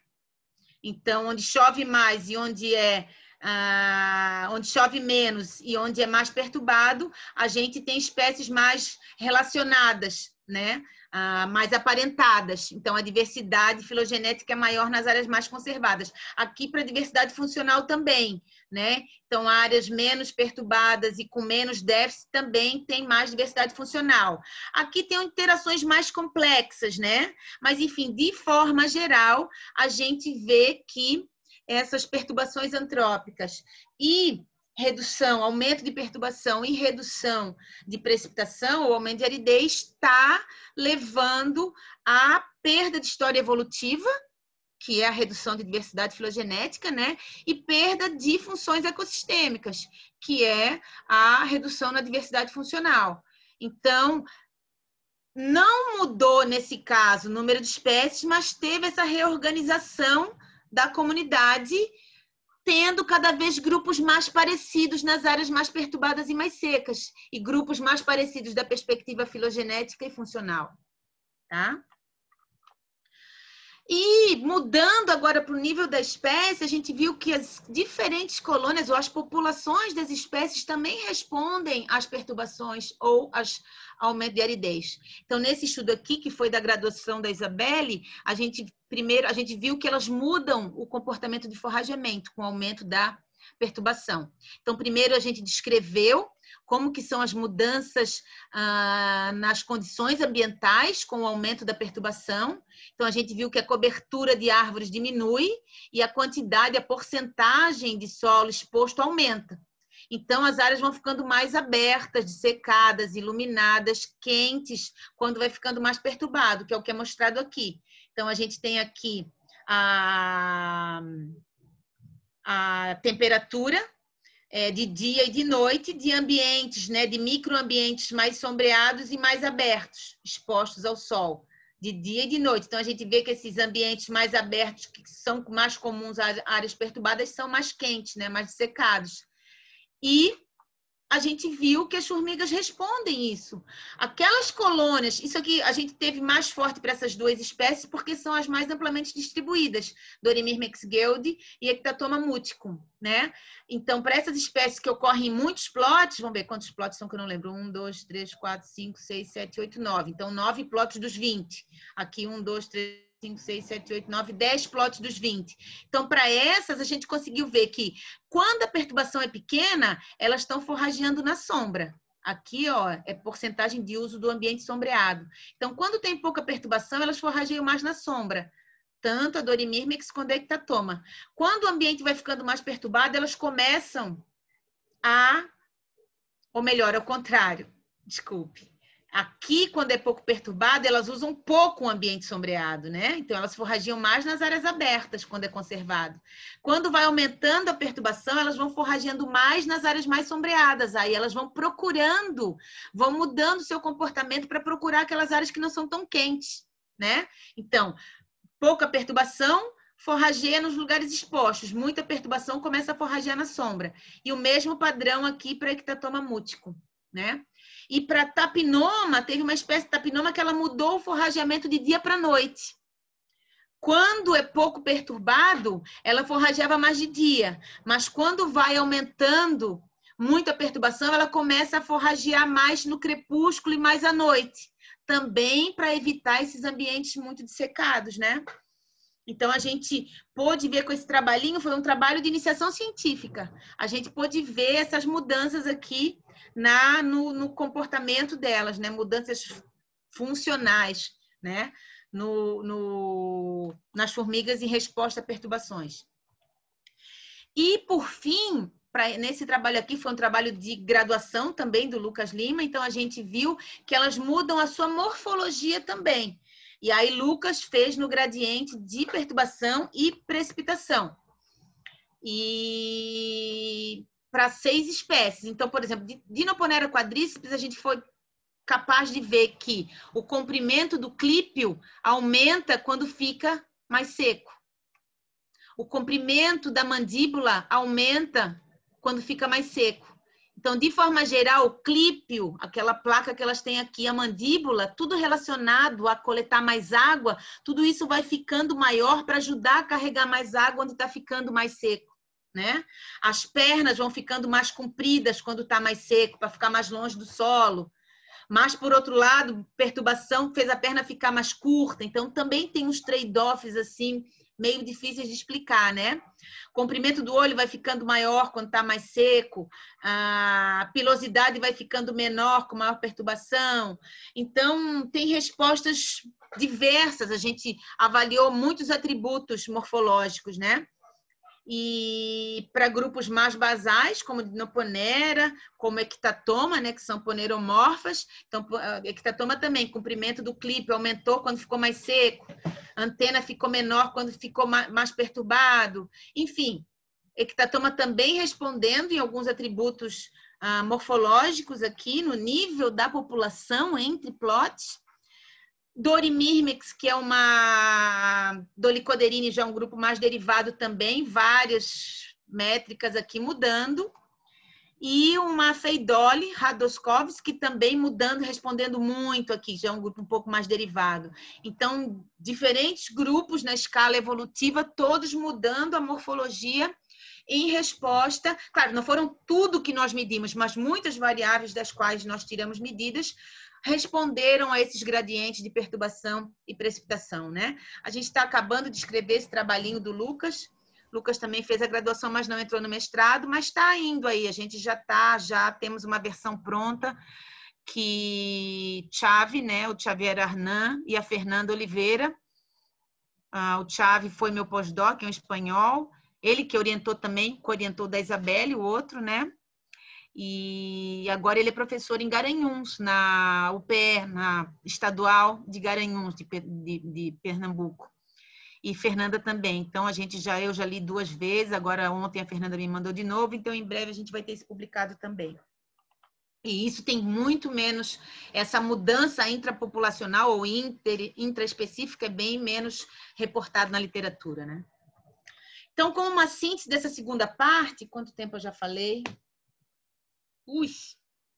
[SPEAKER 1] Então, onde chove mais e onde é ah, onde chove menos e onde é mais perturbado, a gente tem espécies mais relacionadas, né? Ah, mais aparentadas. Então, a diversidade filogenética é maior nas áreas mais conservadas. Aqui, para a diversidade funcional também, né? Então, áreas menos perturbadas e com menos déficit também tem mais diversidade funcional. Aqui tem interações mais complexas, né? Mas, enfim, de forma geral, a gente vê que essas perturbações antrópicas e redução, aumento de perturbação e redução de precipitação ou aumento de aridez está levando à perda de história evolutiva, que é a redução de diversidade filogenética, né? E perda de funções ecossistêmicas, que é a redução na diversidade funcional. Então, não mudou nesse caso o número de espécies, mas teve essa reorganização da comunidade, tendo cada vez grupos mais parecidos nas áreas mais perturbadas e mais secas, e grupos mais parecidos da perspectiva filogenética e funcional. Tá? E mudando agora para o nível da espécie, a gente viu que as diferentes colônias ou as populações das espécies também respondem às perturbações ou às, ao aumento de aridez. Então, nesse estudo aqui, que foi da graduação da Isabelle, a gente primeiro a gente viu que elas mudam o comportamento de forrageamento com o aumento da perturbação. Então, primeiro a gente descreveu como que são as mudanças ah, nas condições ambientais com o aumento da perturbação. Então a gente viu que a cobertura de árvores diminui e a quantidade, a porcentagem de solo exposto aumenta. Então as áreas vão ficando mais abertas, secadas, iluminadas, quentes, quando vai ficando mais perturbado, que é o que é mostrado aqui. Então a gente tem aqui a ah, a temperatura é, de dia e de noite, de ambientes, né, de microambientes mais sombreados e mais abertos, expostos ao sol, de dia e de noite. Então, a gente vê que esses ambientes mais abertos, que são mais comuns às áreas perturbadas, são mais quentes, né, mais secados. E a gente viu que as formigas respondem isso. Aquelas colônias, isso aqui a gente teve mais forte para essas duas espécies porque são as mais amplamente distribuídas, Dorimir mexguild e Ectatoma muticum, né? Então, para essas espécies que ocorrem em muitos plots, vamos ver quantos plots são que eu não lembro, um, dois, três, quatro, cinco, seis, sete, oito, nove. Então, nove plots dos 20. Aqui, um, dois, três, 5, 6, 7, 8, 9, 10 plots dos 20. Então, para essas, a gente conseguiu ver que quando a perturbação é pequena, elas estão forrageando na sombra. Aqui, ó, é porcentagem de uso do ambiente sombreado. Então, quando tem pouca perturbação, elas forrageiam mais na sombra. Tanto a dorimirme que se condectatoma. Quando o ambiente vai ficando mais perturbado, elas começam a... Ou melhor, ao contrário. Desculpe Aqui, quando é pouco perturbado, elas usam pouco o ambiente sombreado, né? Então, elas forragiam mais nas áreas abertas, quando é conservado. Quando vai aumentando a perturbação, elas vão forrageando mais nas áreas mais sombreadas. Aí, elas vão procurando, vão mudando seu comportamento para procurar aquelas áreas que não são tão quentes, né? Então, pouca perturbação, forrageia nos lugares expostos. Muita perturbação começa a forragear na sombra. E o mesmo padrão aqui para ectatoma mútico, né? E para tapinoma, teve uma espécie de tapinoma que ela mudou o forrageamento de dia para noite. Quando é pouco perturbado, ela forrageava mais de dia, mas quando vai aumentando muito a perturbação, ela começa a forragear mais no crepúsculo e mais à noite, também para evitar esses ambientes muito dessecados, né? Então a gente pôde ver com esse trabalhinho, foi um trabalho de iniciação científica. A gente pôde ver essas mudanças aqui na no, no comportamento delas, né? Mudanças funcionais, né? No, no, nas formigas em resposta a perturbações. E, por fim, pra, nesse trabalho aqui foi um trabalho de graduação também do Lucas Lima, então a gente viu que elas mudam a sua morfologia também. E aí, Lucas fez no gradiente de perturbação e precipitação. E para seis espécies. Então, por exemplo, de Dinoponera quadríceps, a gente foi capaz de ver que o comprimento do clípio aumenta quando fica mais seco. O comprimento da mandíbula aumenta quando fica mais seco. Então, de forma geral, o clípio, aquela placa que elas têm aqui, a mandíbula, tudo relacionado a coletar mais água, tudo isso vai ficando maior para ajudar a carregar mais água onde está ficando mais seco né? As pernas vão ficando mais compridas quando está mais seco, para ficar mais longe do solo. Mas, por outro lado, perturbação fez a perna ficar mais curta. Então, também tem uns trade-offs, assim, meio difíceis de explicar, né? Comprimento do olho vai ficando maior quando está mais seco. A pilosidade vai ficando menor com maior perturbação. Então, tem respostas diversas. A gente avaliou muitos atributos morfológicos, né? e para grupos mais basais, como dinoponera, como ectatoma, né, que são poneromorfas. Então, eh, ectatoma também, comprimento do clipe aumentou quando ficou mais seco, antena ficou menor quando ficou mais perturbado. Enfim, ectatoma também respondendo em alguns atributos ah, morfológicos aqui, no nível da população entre plots. Dorimirmex, que é uma dolicoderine, já é um grupo mais derivado também, várias métricas aqui mudando. E uma Feidoli, Radoskovs, que também mudando, respondendo muito aqui, já é um grupo um pouco mais derivado. Então, diferentes grupos na escala evolutiva, todos mudando a morfologia em resposta. Claro, não foram tudo que nós medimos, mas muitas variáveis das quais nós tiramos medidas responderam a esses gradientes de perturbação e precipitação, né? A gente está acabando de escrever esse trabalhinho do Lucas. Lucas também fez a graduação, mas não entrou no mestrado, mas está indo aí. A gente já tá, já temos uma versão pronta que Chave, né? O Xavier Arnan e a Fernanda Oliveira. Ah, o Chave foi meu pós-doc, é um espanhol. Ele que orientou também, que orientou da Isabelle, o outro, né? E agora ele é professor em Garanhuns, na UPE, na Estadual de Garanhuns, de, de, de Pernambuco. E Fernanda também. Então a gente já eu já li duas vezes, agora ontem a Fernanda me mandou de novo, então em breve a gente vai ter isso publicado também. E isso tem muito menos, essa mudança intrapopulacional ou inter, intraespecífica é bem menos reportada na literatura, né? Então, como uma síntese dessa segunda parte, quanto tempo eu já falei? Ui,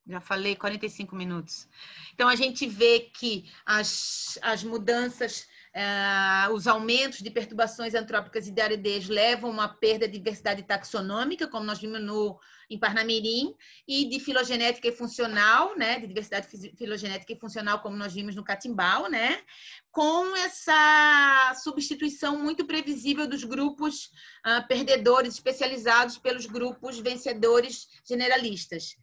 [SPEAKER 1] já falei 45 minutos. Então a gente vê que as, as mudanças Uh, os aumentos de perturbações antrópicas e de aridez levam a uma perda de diversidade taxonômica, como nós vimos no, em Parnamirim, e de filogenética e funcional, né, de diversidade filogenética e funcional, como nós vimos no Catimbau, né, com essa substituição muito previsível dos grupos uh, perdedores especializados pelos grupos vencedores generalistas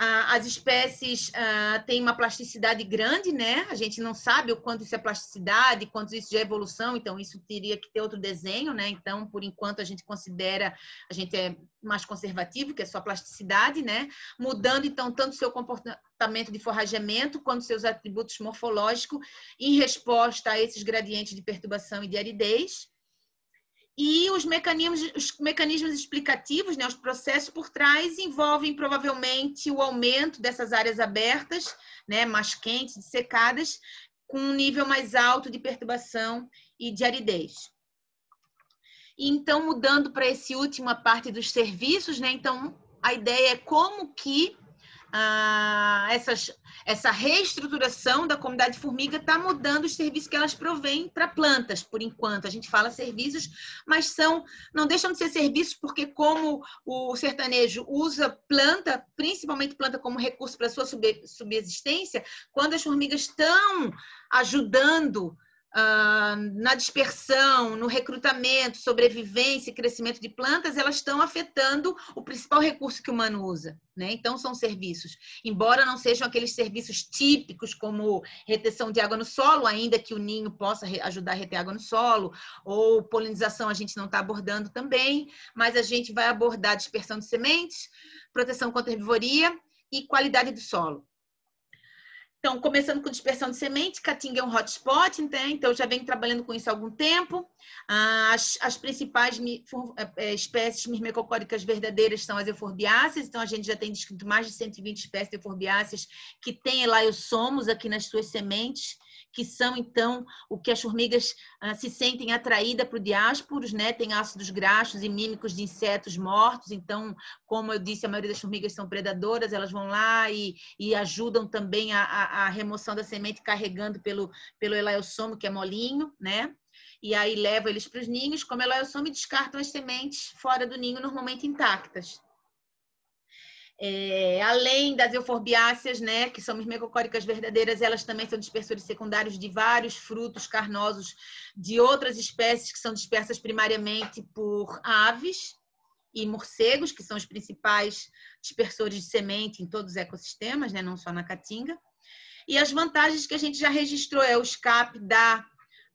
[SPEAKER 1] as espécies ah, têm uma plasticidade grande, né? A gente não sabe o quanto isso é plasticidade, quanto isso é evolução, então isso teria que ter outro desenho, né? Então, por enquanto, a gente considera, a gente é mais conservativo, que é só plasticidade, né? Mudando, então, tanto seu comportamento de forrageamento quanto seus atributos morfológicos em resposta a esses gradientes de perturbação e de aridez e os mecanismos, os mecanismos explicativos, né, os processos por trás envolvem provavelmente o aumento dessas áreas abertas, né, mais quentes, secadas, com um nível mais alto de perturbação e de aridez. Então, mudando para essa última parte dos serviços, né, então a ideia é como que ah, essas, essa reestruturação da comunidade formiga está mudando os serviços que elas provêm para plantas, por enquanto. A gente fala serviços, mas são não deixam de ser serviços porque como o sertanejo usa planta, principalmente planta como recurso para sua subsistência, quando as formigas estão ajudando ah, na dispersão, no recrutamento, sobrevivência e crescimento de plantas, elas estão afetando o principal recurso que o humano usa. Né? Então, são serviços. Embora não sejam aqueles serviços típicos, como retenção de água no solo, ainda que o ninho possa ajudar a reter água no solo, ou polinização a gente não está abordando também, mas a gente vai abordar dispersão de sementes, proteção contra herbivoria e qualidade do solo. Então, começando com dispersão de semente, Caatinga é um hotspot, né? então já venho trabalhando com isso há algum tempo. Ah, as, as principais é, é, espécies mirmecocóricas verdadeiras são as euforbiáceas, então a gente já tem descrito mais de 120 espécies de euforbiáceas que têm elaiosomos aqui nas suas sementes que são então o que as formigas ah, se sentem atraídas para o diásporos, né? Tem ácidos graxos e mímicos de insetos mortos, então, como eu disse, a maioria das formigas são predadoras, elas vão lá e, e ajudam também a, a, a remoção da semente carregando pelo, pelo elaiossomo, que é molinho, né? e aí leva eles para os ninhos, como elaiosomo e descartam as sementes fora do ninho, normalmente intactas. É, além das euforbiáceas, né, que são mirmecocóricas verdadeiras, elas também são dispersores secundários de vários frutos carnosos de outras espécies que são dispersas primariamente por aves e morcegos, que são os principais dispersores de semente em todos os ecossistemas, né, não só na caatinga. E as vantagens que a gente já registrou é o escape da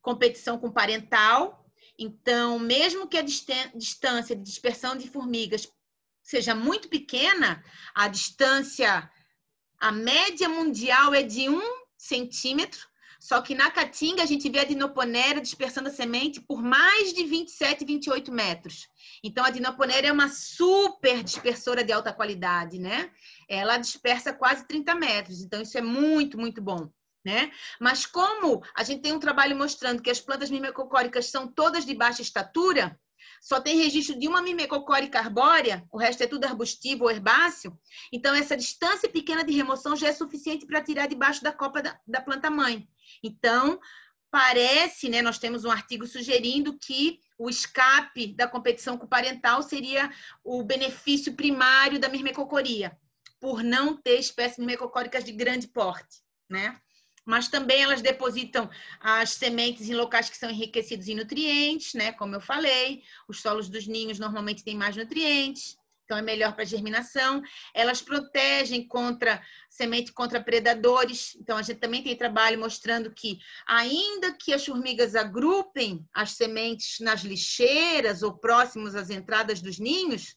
[SPEAKER 1] competição com parental, então, mesmo que a distância de dispersão de formigas seja muito pequena, a distância, a média mundial é de um centímetro, só que na Caatinga a gente vê a dinoponera dispersando a semente por mais de 27, 28 metros. Então a dinoponera é uma super dispersora de alta qualidade, né? Ela dispersa quase 30 metros, então isso é muito, muito bom. Né? Mas como a gente tem um trabalho mostrando que as plantas mimicocóricas são todas de baixa estatura, só tem registro de uma mimecocore carbórea, o resto é tudo arbustivo ou herbáceo, então essa distância pequena de remoção já é suficiente para tirar debaixo da copa da, da planta-mãe. Então, parece, né, nós temos um artigo sugerindo que o escape da competição com o parental seria o benefício primário da mimecocoria, por não ter espécies mimecocóricas de grande porte, né? mas também elas depositam as sementes em locais que são enriquecidos em nutrientes, né? Como eu falei, os solos dos ninhos normalmente têm mais nutrientes, então é melhor para germinação. Elas protegem contra semente contra predadores. Então a gente também tem trabalho mostrando que ainda que as formigas agrupem as sementes nas lixeiras ou próximos às entradas dos ninhos,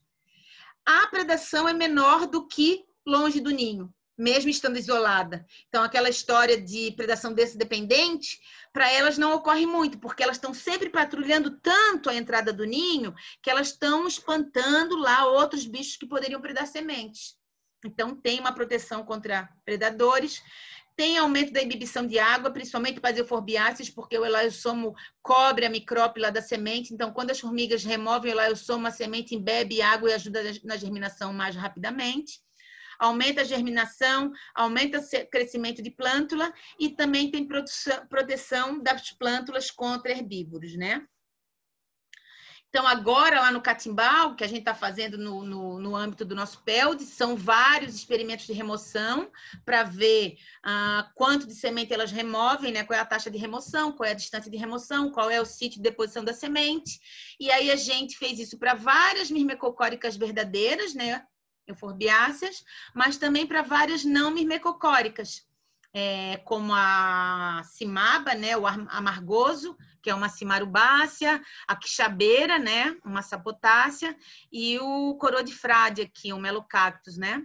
[SPEAKER 1] a predação é menor do que longe do ninho mesmo estando isolada. Então, aquela história de predação desse dependente, para elas não ocorre muito, porque elas estão sempre patrulhando tanto a entrada do ninho que elas estão espantando lá outros bichos que poderiam predar sementes. Então, tem uma proteção contra predadores. Tem aumento da imbibição de água, principalmente para as euforbiáceas, porque o elaiosomo cobre a micrópila da semente. Então, quando as formigas removem o elaiosomo, a semente embebe água e ajuda na germinação mais rapidamente aumenta a germinação, aumenta o crescimento de plântula e também tem proteção das plântulas contra herbívoros, né? Então, agora, lá no Catimbau, que a gente está fazendo no, no, no, âmbito do nosso PELD, são vários experimentos de remoção para ver ah, quanto de semente elas removem, né? qual é a taxa de remoção, qual é a distância de remoção, qual é o sítio de deposição da semente. E aí a gente fez isso para várias mirmecocóricas verdadeiras, né? euforbiáceas, mas também para várias não mirmecocóricas, é, como a cimaba, né, o amargoso, que é uma cimarubácea, a quixabeira, né, uma sapotácea, e o coroa de frádia, que é um melocactus, né?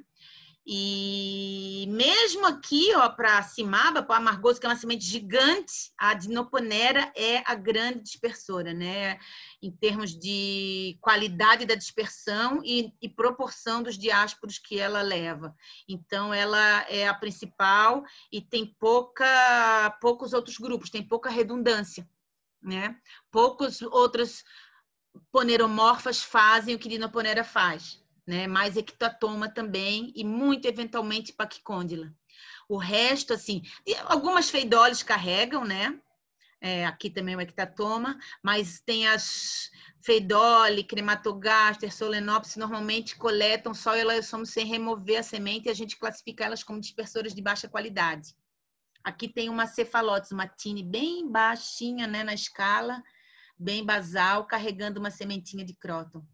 [SPEAKER 1] E mesmo aqui, ó, para Cimaba, para Amargoso, que é uma semente gigante, a Dinoponera é a grande dispersora, né? Em termos de qualidade da dispersão e, e proporção dos diásporos que ela leva. Então, ela é a principal e tem pouca, poucos outros grupos, tem pouca redundância, né? Poucos outros poneromorfas fazem o que Dinoponera faz né? mais equitatoma também e muito eventualmente paquicôndila. O resto, assim, algumas feidoles carregam, né? É, aqui também é uma ectatoma, mas tem as feidole, crematogaster, solenopsis, normalmente coletam só somos sem remover a semente e a gente classifica elas como dispersoras de baixa qualidade. Aqui tem uma cefalotis, uma tine bem baixinha né, na escala, bem basal, carregando uma sementinha de cróton.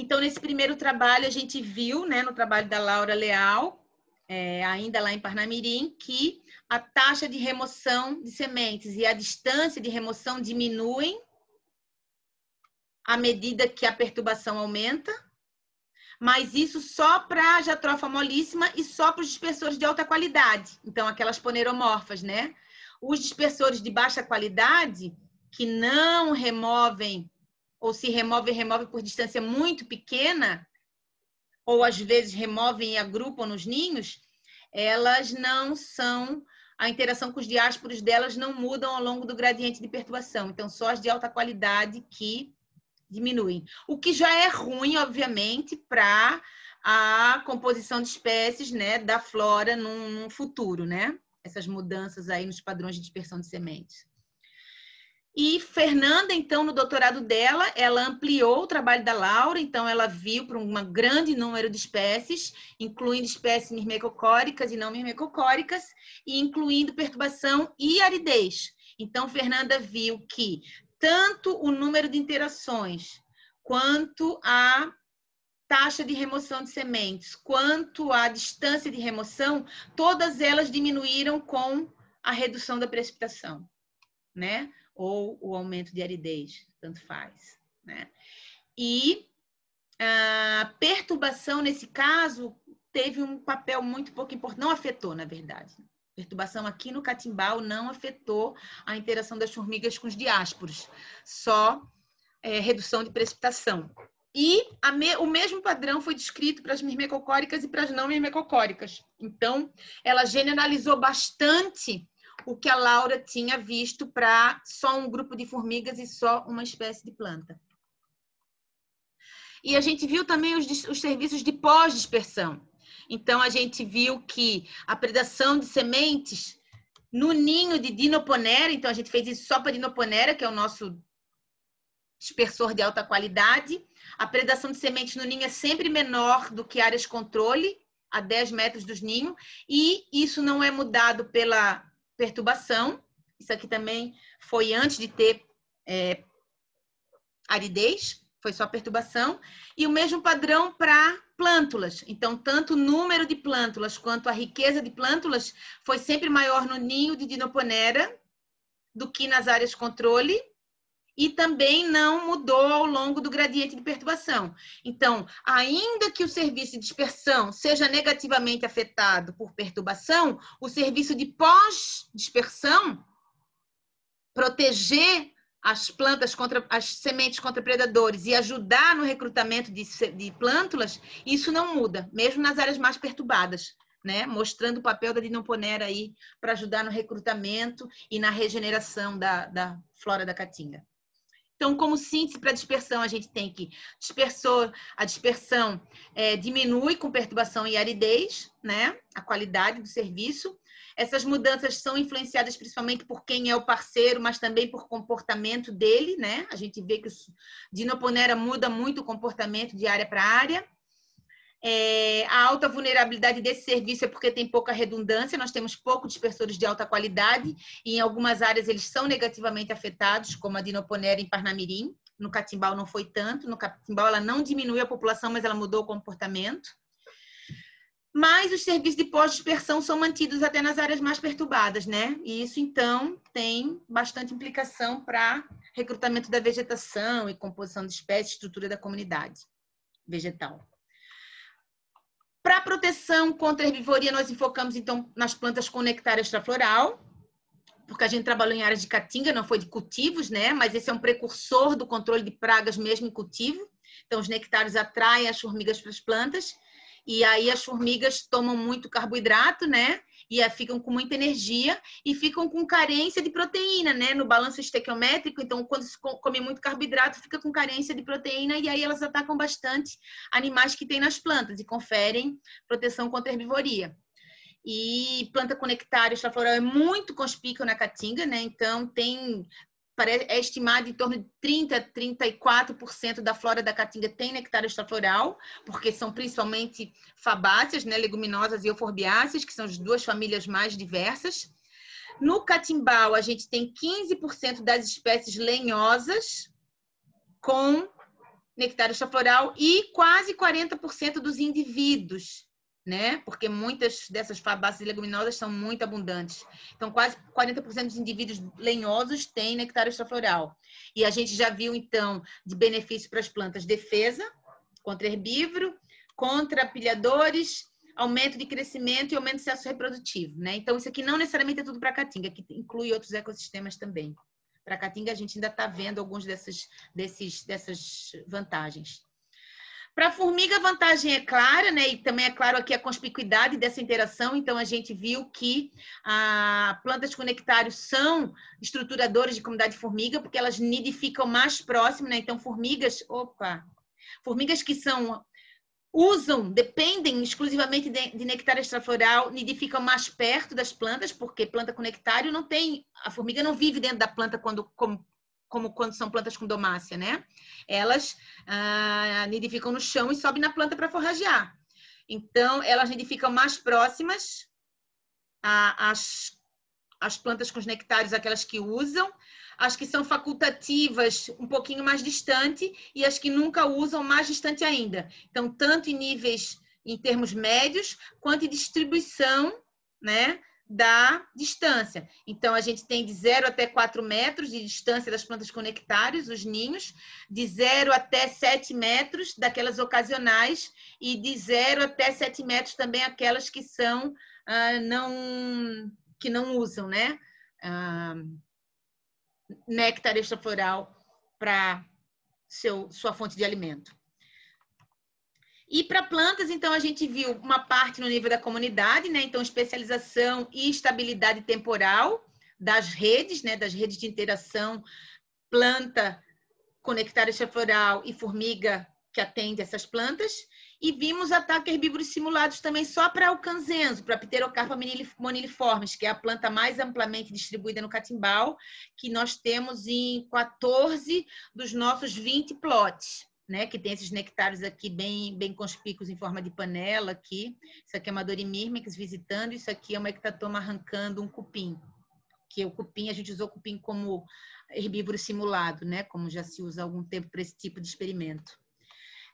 [SPEAKER 1] Então, nesse primeiro trabalho, a gente viu, né, no trabalho da Laura Leal, é, ainda lá em Parnamirim, que a taxa de remoção de sementes e a distância de remoção diminuem à medida que a perturbação aumenta, mas isso só para a jatrofa molíssima e só para os dispersores de alta qualidade, então aquelas poneromorfas, né? Os dispersores de baixa qualidade, que não removem ou se remove, remove por distância muito pequena, ou às vezes removem e agrupam nos ninhos, elas não são, a interação com os diásporos delas não mudam ao longo do gradiente de perturbação. Então, só as de alta qualidade que diminuem. O que já é ruim, obviamente, para a composição de espécies né, da flora no num futuro, né? Essas mudanças aí nos padrões de dispersão de sementes. E Fernanda, então, no doutorado dela, ela ampliou o trabalho da Laura, então ela viu para um grande número de espécies, incluindo espécies mirmecocóricas e não mirmecocóricas, e incluindo perturbação e aridez. Então, Fernanda viu que tanto o número de interações quanto a taxa de remoção de sementes, quanto a distância de remoção, todas elas diminuíram com a redução da precipitação, né? ou o aumento de aridez, tanto faz. Né? E a ah, perturbação, nesse caso, teve um papel muito pouco importante, não afetou, na verdade. Perturbação aqui no catimbau não afetou a interação das formigas com os diásporos, só é, redução de precipitação. E me, o mesmo padrão foi descrito para as mirmecocóricas e para as não mirmecocóricas. Então, ela generalizou bastante o que a Laura tinha visto para só um grupo de formigas e só uma espécie de planta. E a gente viu também os, os serviços de pós-dispersão. Então, a gente viu que a predação de sementes no ninho de Dinoponera, então a gente fez isso só para Dinoponera, que é o nosso dispersor de alta qualidade. A predação de sementes no ninho é sempre menor do que áreas controle, a 10 metros dos ninhos, e isso não é mudado pela perturbação. Isso aqui também foi antes de ter é, aridez, foi só perturbação. E o mesmo padrão para plântulas. Então, tanto o número de plântulas quanto a riqueza de plântulas foi sempre maior no ninho de Dinoponera do que nas áreas controle e também não mudou ao longo do gradiente de perturbação. Então, ainda que o serviço de dispersão seja negativamente afetado por perturbação, o serviço de pós-dispersão proteger as plantas contra as sementes contra predadores e ajudar no recrutamento de, de plântulas, isso não muda, mesmo nas áreas mais perturbadas. Né? Mostrando o papel da dinoponera aí para ajudar no recrutamento e na regeneração da, da flora da caatinga. Então, como síntese para dispersão, a gente tem que dispersor, a dispersão é, diminui com perturbação e aridez, né? A qualidade do serviço. Essas mudanças são influenciadas principalmente por quem é o parceiro, mas também por comportamento dele, né? A gente vê que o dinoponera muda muito o comportamento de área para área. É, a alta vulnerabilidade desse serviço é porque tem pouca redundância, nós temos pouco dispersores de alta qualidade, e em algumas áreas eles são negativamente afetados, como a dinoponera em Parnamirim. No Catimbau não foi tanto, no Catimbau ela não diminuiu a população, mas ela mudou o comportamento. Mas os serviços de pós-dispersão são mantidos até nas áreas mais perturbadas, né? E isso, então, tem bastante implicação para recrutamento da vegetação e composição de espécies, estrutura da comunidade vegetal. Para proteção contra herbivoria, nós enfocamos então nas plantas com nectar extrafloral, porque a gente trabalhou em áreas de caatinga, não foi de cultivos, né? Mas esse é um precursor do controle de pragas mesmo em cultivo. Então, os nectários atraem as formigas para as plantas, e aí as formigas tomam muito carboidrato, né? e eh, ficam com muita energia e ficam com carência de proteína, né? No balanço estequiométrico, então quando se come muito carboidrato, fica com carência de proteína e aí elas atacam bastante animais que tem nas plantas e conferem proteção contra herbivoria. E planta conectária, florão é muito conspícua na caatinga, né? Então tem é estimado em torno de 30, 34% da flora da caatinga tem nectário extrafloral, porque são principalmente fabáceas, né, leguminosas e euforbiáceas, que são as duas famílias mais diversas. No catimbau, a gente tem 15% das espécies lenhosas com nectário extrafloral e quase 40% dos indivíduos né? Porque muitas dessas fabáceas leguminosas são muito abundantes. Então, quase 40% dos indivíduos lenhosos têm nectário extrafloral. E a gente já viu, então, de benefício para as plantas defesa contra herbívoro, contra pilhadores, aumento de crescimento e aumento de sucesso reprodutivo, né? Então, isso aqui não necessariamente é tudo para a caatinga, que inclui outros ecossistemas também. Para a caatinga, a gente ainda está vendo alguns desses, desses, dessas vantagens. Para a formiga, a vantagem é clara, né? E também é claro aqui a conspicuidade dessa interação. Então, a gente viu que ah, plantas conectários são estruturadoras de comunidade de formiga, porque elas nidificam mais próximo, né? Então, formigas, opa, formigas que são usam, dependem exclusivamente de, de nectar extrafloral, nidificam mais perto das plantas, porque planta conectário não tem, a formiga não vive dentro da planta quando como quando são plantas com domácia, né? Elas ah, nidificam no chão e sobem na planta para forragear. Então, elas nidificam mais próximas às, às plantas com os nectários, aquelas que usam, as que são facultativas um pouquinho mais distante e as que nunca usam mais distante ainda. Então, tanto em níveis em termos médios, quanto em distribuição, né? da distância. Então, a gente tem de 0 até 4 metros de distância das plantas conectárias, os ninhos, de 0 até 7 metros daquelas ocasionais e de 0 até 7 metros também aquelas que são ah, não que não usam, né? Ah, néctar extrafloral para sua fonte de alimento. E para plantas, então, a gente viu uma parte no nível da comunidade, né? Então, especialização e estabilidade temporal das redes, né? Das redes de interação planta conectária floral e formiga que atende essas plantas. E vimos ataques herbívoros simulados também só para o canzenzo, para a Pterocarpa moniliformes, que é a planta mais amplamente distribuída no catimbau, que nós temos em 14 dos nossos 20 plotes né, que tem esses nectários aqui bem, bem conspícuos em forma de panela aqui. Isso aqui é uma Dorimirmex visitando, isso aqui é uma ectatoma arrancando um cupim. Que o cupim, a gente usou o cupim como herbívoro simulado, né, como já se usa há algum tempo para esse tipo de experimento.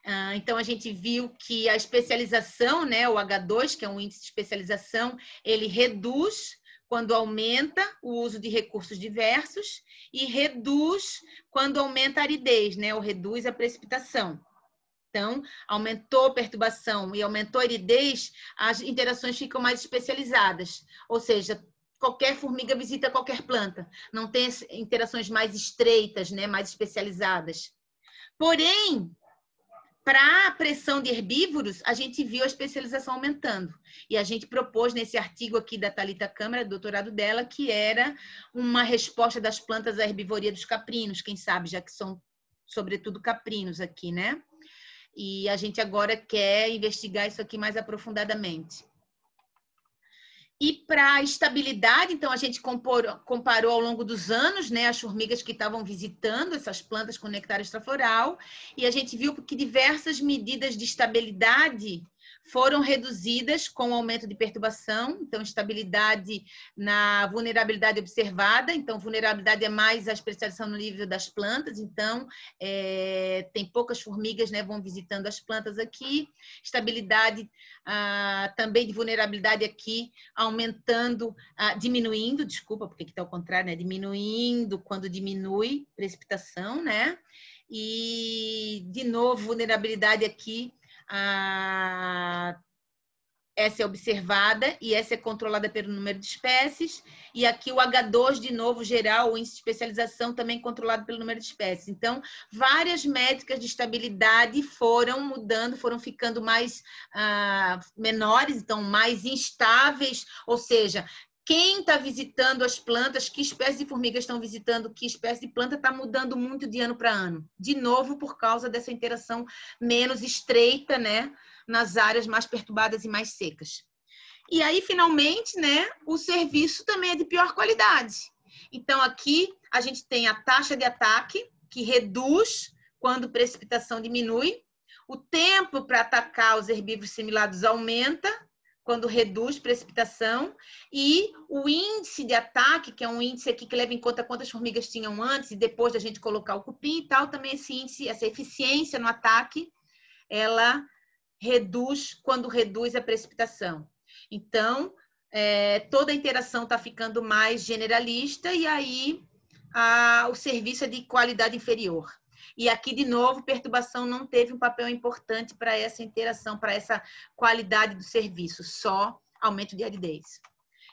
[SPEAKER 1] Ah, então, a gente viu que a especialização, né, o H2, que é um índice de especialização, ele reduz quando aumenta o uso de recursos diversos e reduz quando aumenta a aridez, né? Ou reduz a precipitação. Então, aumentou perturbação e aumentou a aridez, as interações ficam mais especializadas. Ou seja, qualquer formiga visita qualquer planta. Não tem interações mais estreitas, né? mais especializadas. Porém, para a pressão de herbívoros, a gente viu a especialização aumentando. E a gente propôs nesse artigo aqui da Talita Câmara, doutorado dela, que era uma resposta das plantas à herbivoria dos caprinos, quem sabe, já que são sobretudo caprinos aqui, né? E a gente agora quer investigar isso aqui mais aprofundadamente. E para a estabilidade, então a gente comparou ao longo dos anos né, as formigas que estavam visitando essas plantas com nectar extrafloral, e a gente viu que diversas medidas de estabilidade foram reduzidas com o aumento de perturbação, então estabilidade na vulnerabilidade observada, então vulnerabilidade é mais a especialização no nível das plantas, então é, tem poucas formigas, né, vão visitando as plantas aqui, estabilidade ah, também de vulnerabilidade aqui, aumentando, ah, diminuindo, desculpa, porque aqui está ao contrário, né, diminuindo quando diminui precipitação, né, e de novo vulnerabilidade aqui a essa é observada e essa é controlada pelo número de espécies. E aqui o H2, de novo, geral, o índice de especialização também controlado pelo número de espécies. Então, várias métricas de estabilidade foram mudando, foram ficando mais ah, menores, então mais instáveis, ou seja, quem está visitando as plantas, que espécies de formigas estão visitando, que espécie de planta está mudando muito de ano para ano. De novo, por causa dessa interação menos estreita, né, nas áreas mais perturbadas e mais secas. E aí, finalmente, né, o serviço também é de pior qualidade. Então, aqui a gente tem a taxa de ataque, que reduz quando precipitação diminui, o tempo para atacar os herbívoros similares aumenta quando reduz precipitação, e o índice de ataque, que é um índice aqui que leva em conta quantas formigas tinham antes e depois da gente colocar o cupim e tal, também esse índice, essa eficiência no ataque, ela reduz quando reduz a precipitação. Então, é, toda a interação está ficando mais generalista e aí a, o serviço é de qualidade inferior. E aqui, de novo, perturbação não teve um papel importante para essa interação, para essa qualidade do serviço, só aumento de aridez.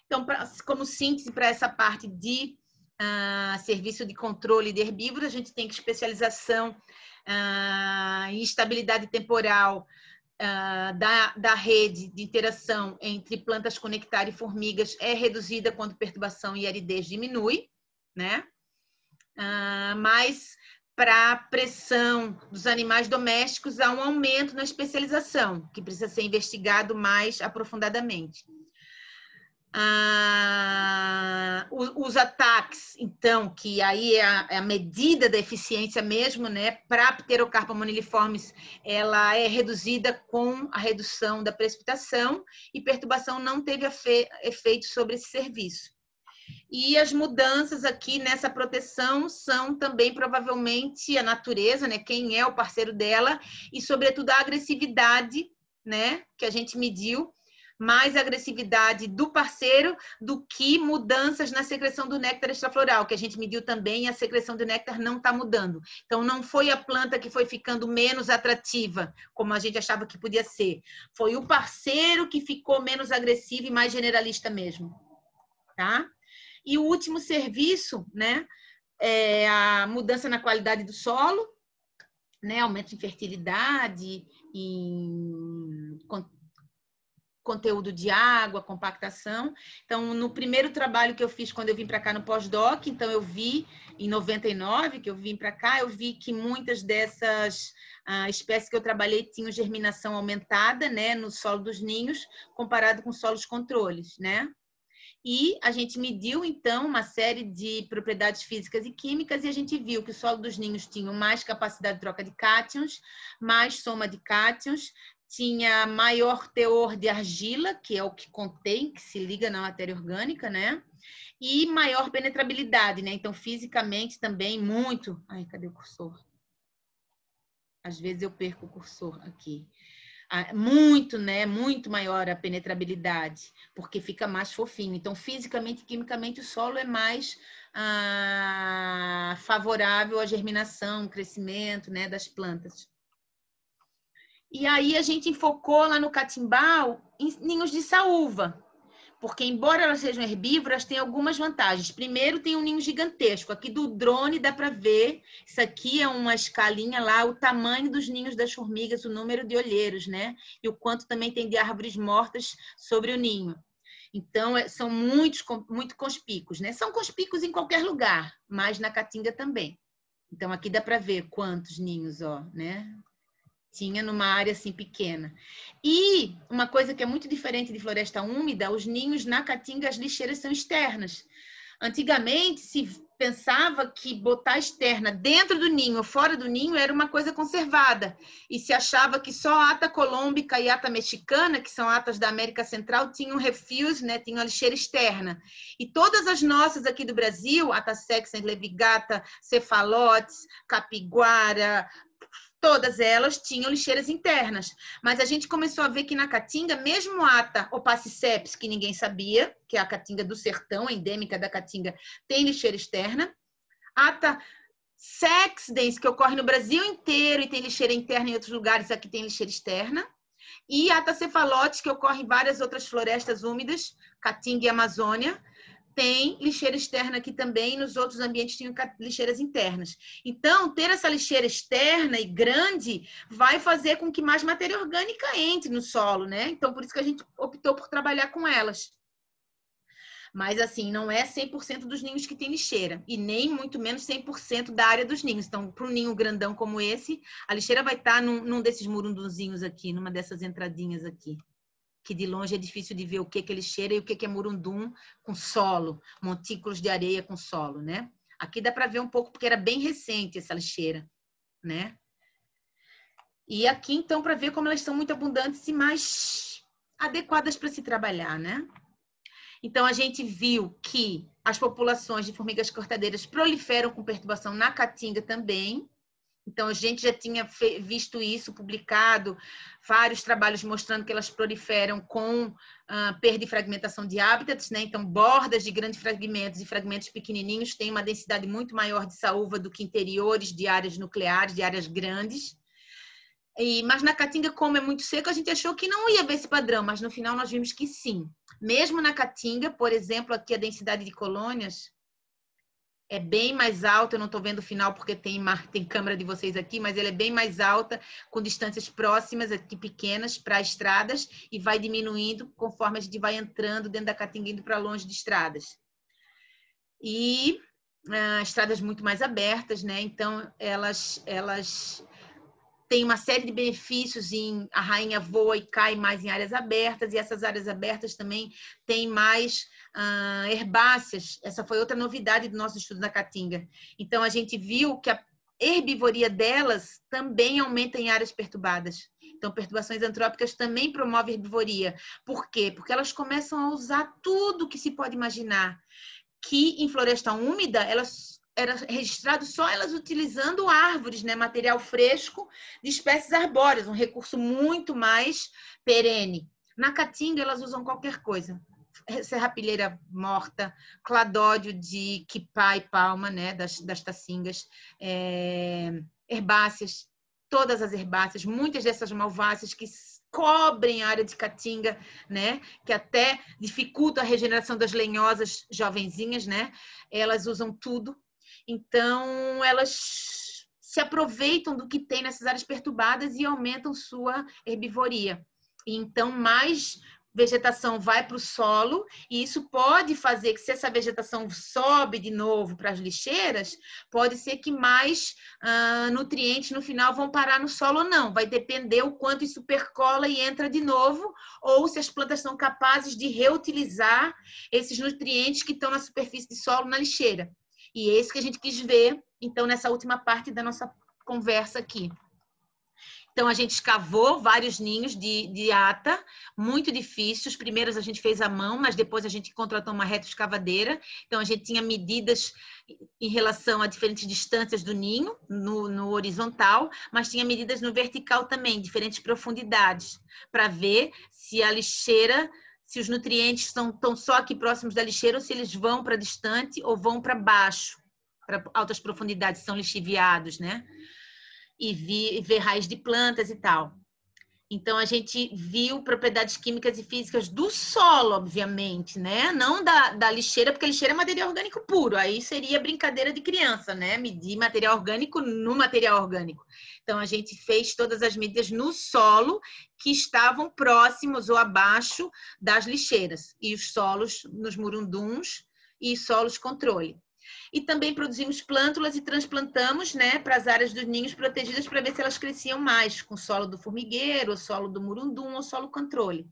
[SPEAKER 1] Então, pra, como síntese para essa parte de uh, serviço de controle de herbívoros, a gente tem que especialização e uh, ah, estabilidade temporal uh, da, da rede de interação entre plantas conectadas e formigas é reduzida quando perturbação e aridez diminui, né? Uh, mas para a pressão dos animais domésticos há um aumento na especialização, que precisa ser investigado mais aprofundadamente. Ah, os ataques, então, que aí é a, é a medida da eficiência mesmo, né? Para a pterocarpa moniliformes, ela é reduzida com a redução da precipitação e perturbação não teve efeito sobre esse serviço. E as mudanças aqui nessa proteção são também provavelmente a natureza, né? Quem é o parceiro dela e, sobretudo, a agressividade, né? Que a gente mediu mais agressividade do parceiro do que mudanças na secreção do néctar extrafloral, que a gente mediu também a secreção do néctar não está mudando. Então, não foi a planta que foi ficando menos atrativa, como a gente achava que podia ser. Foi o parceiro que ficou menos agressivo e mais generalista mesmo. Tá? E o último serviço, né, é a mudança na qualidade do solo, né, aumento em fertilidade, em conteúdo de água, compactação. Então, no primeiro trabalho que eu fiz quando eu vim para cá no pós-doc, então eu vi em 99 que eu vim para cá, eu vi que muitas dessas ah, espécies que eu trabalhei tinham germinação aumentada, né, no solo dos ninhos, comparado com solos controles, né? E a gente mediu, então, uma série de propriedades físicas e químicas e a gente viu que o solo dos ninhos tinha mais capacidade de troca de cátions, mais soma de cátions, tinha maior teor de argila, que é o que contém, que se liga na matéria orgânica, né? E maior penetrabilidade, né? Então, fisicamente também muito. Ai, cadê o cursor? Às vezes eu perco o cursor aqui muito, né, muito maior a penetrabilidade, porque fica mais fofinho. Então, fisicamente e quimicamente, o solo é mais ah, favorável à germinação, crescimento, né, das plantas. E aí a gente enfocou lá no catimbau em ninhos de saúva, porque embora elas sejam herbívoras, tem algumas vantagens. Primeiro, tem um ninho gigantesco. Aqui do drone dá para ver, isso aqui é uma escalinha lá, o tamanho dos ninhos das formigas, o número de olheiros, né? E o quanto também tem de árvores mortas sobre o ninho. Então, é, são muitos, muito conspicuos né? São conspicuos em qualquer lugar, mas na Caatinga também. Então, aqui dá para ver quantos ninhos, ó, né? tinha numa área assim pequena. E uma coisa que é muito diferente de floresta úmida, os ninhos na caatinga as lixeiras são externas. Antigamente se pensava que botar externa dentro do ninho ou fora do ninho era uma coisa conservada e se achava que só a ata colômbica e a ata mexicana, que são atas da América Central, tinham refios, né, tinham a lixeira externa. E todas as nossas aqui do Brasil, ata sexens, levigata, cefalotes, capiguara, todas elas tinham lixeiras internas. Mas a gente começou a ver que na Caatinga, mesmo ata opaciceps, que ninguém sabia, que é a Caatinga do sertão, endêmica da Caatinga, tem lixeira externa. Ata sexdens, que ocorre no Brasil inteiro e tem lixeira interna em outros lugares, aqui tem lixeira externa. E ata cefalotes, que ocorre em várias outras florestas úmidas, Caatinga e Amazônia tem lixeira externa aqui também, nos outros ambientes tinham lixeiras internas. Então, ter essa lixeira externa e grande vai fazer com que mais matéria orgânica entre no solo, né? Então, por isso que a gente optou por trabalhar com elas. Mas, assim, não é 100% dos ninhos que tem lixeira, e nem muito menos 100% da área dos ninhos. Então, para um ninho grandão como esse, a lixeira vai estar tá num, num desses murundunzinhos aqui, numa dessas entradinhas aqui que de longe é difícil de ver o que, que ele cheira e o que, que é murundum com solo, montículos de areia com solo, né? Aqui dá para ver um pouco, porque era bem recente essa lixeira, né? E aqui, então, para ver como elas são muito abundantes e mais adequadas para se trabalhar, né? Então, a gente viu que as populações de formigas cortadeiras proliferam com perturbação na caatinga também, então, a gente já tinha visto isso publicado, vários trabalhos mostrando que elas proliferam com uh, perda e fragmentação de hábitats, né? Então, bordas de grandes fragmentos e fragmentos pequenininhos têm uma densidade muito maior de saúva do que interiores de áreas nucleares, de áreas grandes. E, mas na Caatinga, como é muito seco, a gente achou que não ia ver esse padrão, mas no final nós vimos que sim. Mesmo na Caatinga, por exemplo, aqui a densidade de colônias é bem mais alta, eu não estou vendo o final porque tem, tem câmera de vocês aqui, mas ela é bem mais alta, com distâncias próximas aqui pequenas para estradas e vai diminuindo conforme a gente vai entrando dentro da Caatinga, indo para longe de estradas. E ah, estradas muito mais abertas, né? Então elas, elas tem uma série de benefícios em a rainha voa e cai mais em áreas abertas, e essas áreas abertas também têm mais ah, herbáceas. Essa foi outra novidade do nosso estudo na Caatinga. Então, a gente viu que a herbivoria delas também aumenta em áreas perturbadas. Então, perturbações antrópicas também promovem herbivoria. Por quê? Porque elas começam a usar tudo que se pode imaginar. Que em floresta úmida, elas era registrado só elas utilizando árvores, né, material fresco de espécies arbóreas, um recurso muito mais perene. Na caatinga elas usam qualquer coisa. Serrapilheira morta, cladódio de quipá e palma, né, das, das tacingas, é, herbáceas, todas as herbáceas, muitas dessas malváceas que cobrem a área de caatinga, né? Que até dificulta a regeneração das lenhosas jovenzinhas, né? Elas usam tudo então, elas se aproveitam do que tem nessas áreas perturbadas e aumentam sua herbivoria. Então, mais vegetação vai para o solo e isso pode fazer que se essa vegetação sobe de novo para as lixeiras, pode ser que mais ah, nutrientes no final vão parar no solo ou não. Vai depender o quanto isso percola e entra de novo ou se as plantas são capazes de reutilizar esses nutrientes que estão na superfície de solo na lixeira. E é isso que a gente quis ver, então, nessa última parte da nossa conversa aqui. Então, a gente escavou vários ninhos de, de ata, muito difíceis. Os primeiros a gente fez à mão, mas depois a gente contratou uma retroescavadeira. Então, a gente tinha medidas em relação a diferentes distâncias do ninho, no, no horizontal, mas tinha medidas no vertical também, diferentes profundidades, para ver se a lixeira se os nutrientes estão, tão só aqui próximos da lixeira ou se eles vão para distante ou vão para baixo, para altas profundidades, são lixiviados, né? E vi, ver raiz de plantas e tal. Então a gente viu propriedades químicas e físicas do solo, obviamente, né? Não da, da lixeira, porque lixeira é material orgânico puro. Aí seria brincadeira de criança, né? Medir material orgânico no material orgânico. Então a gente fez todas as medidas no solo que estavam próximos ou abaixo das lixeiras e os solos nos murunduns e solos controle e também produzimos plântulas e transplantamos né, para as áreas dos ninhos protegidas para ver se elas cresciam mais, com solo do formigueiro, solo do murundum ou solo controle.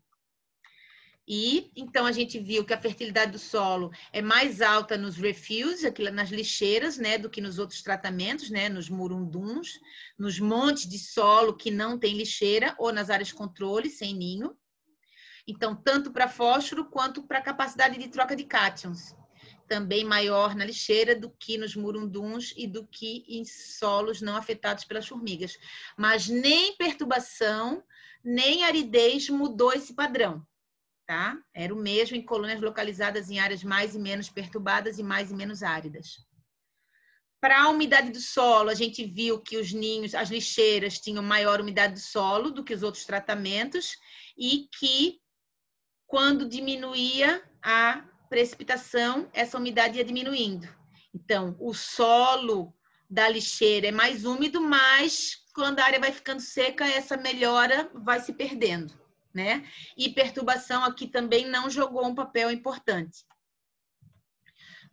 [SPEAKER 1] E então a gente viu que a fertilidade do solo é mais alta nos refuse, aqui nas lixeiras, né, do que nos outros tratamentos, né, nos murunduns, nos montes de solo que não tem lixeira ou nas áreas controle sem ninho. Então, tanto para fósforo quanto para capacidade de troca de cátions também maior na lixeira do que nos murunduns e do que em solos não afetados pelas formigas. Mas nem perturbação, nem aridez mudou esse padrão. Tá? Era o mesmo em colônias localizadas em áreas mais e menos perturbadas e mais e menos áridas. Para a umidade do solo, a gente viu que os ninhos, as lixeiras tinham maior umidade do solo do que os outros tratamentos e que quando diminuía a precipitação, essa umidade ia diminuindo. Então, o solo da lixeira é mais úmido, mas quando a área vai ficando seca, essa melhora vai se perdendo, né? E perturbação aqui também não jogou um papel importante.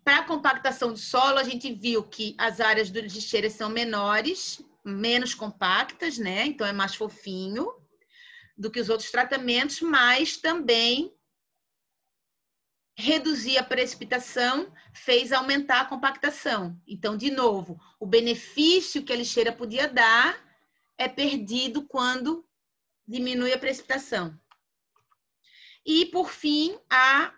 [SPEAKER 1] Para a compactação do solo, a gente viu que as áreas do lixeira são menores, menos compactas, né? Então é mais fofinho do que os outros tratamentos, mas também reduzir a precipitação fez aumentar a compactação. Então, de novo, o benefício que a lixeira podia dar é perdido quando diminui a precipitação. E, por fim, a,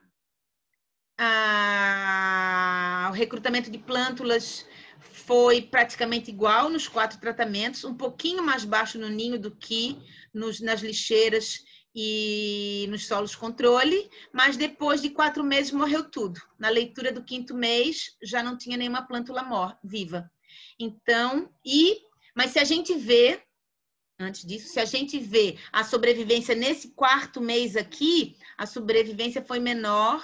[SPEAKER 1] a, o recrutamento de plântulas foi praticamente igual nos quatro tratamentos, um pouquinho mais baixo no ninho do que nos, nas lixeiras e nos solos controle, mas depois de quatro meses morreu tudo. Na leitura do quinto mês já não tinha nenhuma plântula mor viva. Então, e mas se a gente vê antes disso, se a gente vê a sobrevivência nesse quarto mês aqui, a sobrevivência foi menor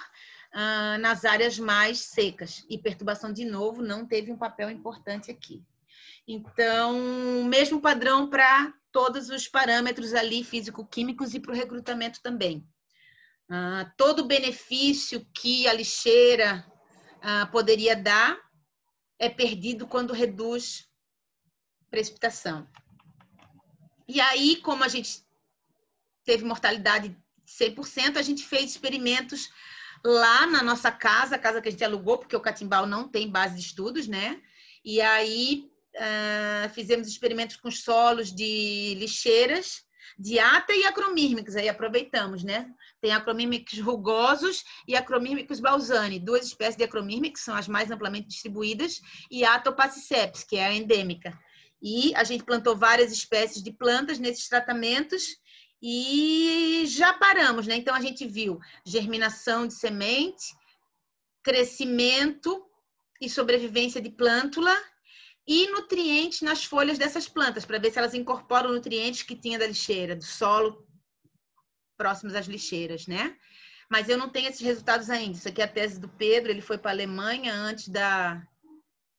[SPEAKER 1] uh, nas áreas mais secas e perturbação de novo não teve um papel importante aqui. Então, mesmo padrão para todos os parâmetros ali físico-químicos e para o recrutamento também. Ah, todo o benefício que a lixeira ah, poderia dar é perdido quando reduz precipitação. E aí, como a gente teve mortalidade 100%, a gente fez experimentos lá na nossa casa, a casa que a gente alugou, porque o Catimbau não tem base de estudos, né? E aí uh, fizemos experimentos com solos de lixeiras, de ata e acromírmicos, aí aproveitamos, né? Tem acromírmicos rugosos e acromírmicos balsani, duas espécies de acromírmicos, são as mais amplamente distribuídas, e atopaciceps, que é a endêmica. E a gente plantou várias espécies de plantas nesses tratamentos e já paramos, né? Então a gente viu germinação de semente, crescimento e sobrevivência de plântula e nutrientes nas folhas dessas plantas, para ver se elas incorporam nutrientes que tinha da lixeira, do solo próximos às lixeiras, né? Mas eu não tenho esses resultados ainda. Isso aqui é a tese do Pedro, ele foi para a Alemanha antes da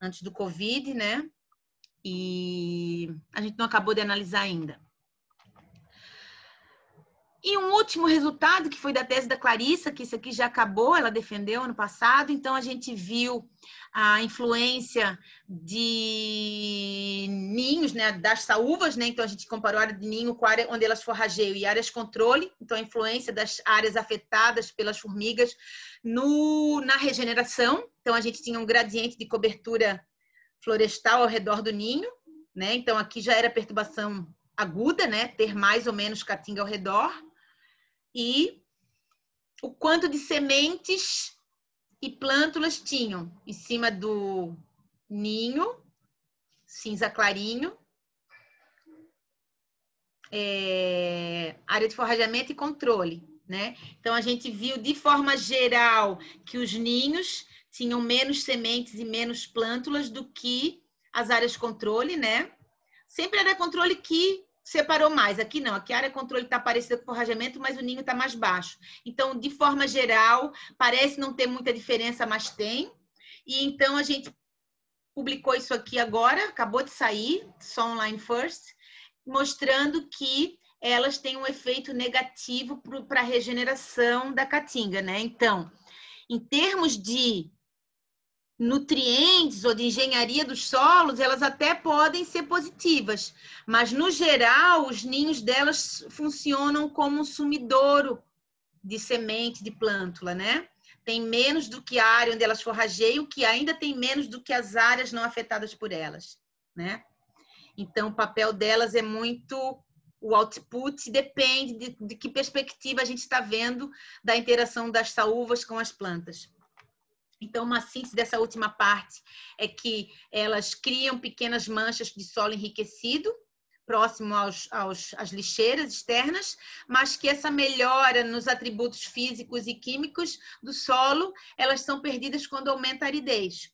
[SPEAKER 1] antes do Covid, né? E a gente não acabou de analisar ainda. E um último resultado, que foi da tese da Clarissa, que isso aqui já acabou, ela defendeu ano passado, então a gente viu a influência de ninhos, né, das saúvas, né, então a gente comparou a área de ninho com a área onde elas forrageiam e áreas controle, então a influência das áreas afetadas pelas formigas no, na regeneração, então a gente tinha um gradiente de cobertura florestal ao redor do ninho, né, então aqui já era perturbação aguda, né? Ter mais ou menos caatinga ao redor e o quanto de sementes e plântulas tinham em cima do ninho, cinza clarinho, é, área de forrageamento e controle. Né? Então, a gente viu de forma geral que os ninhos tinham menos sementes e menos plântulas do que as áreas controle, né? Sempre era controle que separou mais. Aqui não, aqui a área controle está parecida com forrajamento, mas o ninho está mais baixo. Então, de forma geral, parece não ter muita diferença, mas tem. E então a gente publicou isso aqui agora, acabou de sair, só online first, mostrando que elas têm um efeito negativo para a regeneração da caatinga, né? Então, em termos de nutrientes ou de engenharia dos solos, elas até podem ser positivas, mas no geral os ninhos delas funcionam como um sumidouro de semente de plântula, né? Tem menos do que a área onde elas forrageiam, que ainda tem menos do que as áreas não afetadas por elas, né? Então, o papel delas é muito o output depende de, de que perspectiva a gente está vendo da interação das saúvas com as plantas. Então, uma síntese dessa última parte é que elas criam pequenas manchas de solo enriquecido, próximo aos, aos, às lixeiras externas, mas que essa melhora nos atributos físicos e químicos do solo, elas são perdidas quando aumenta a aridez.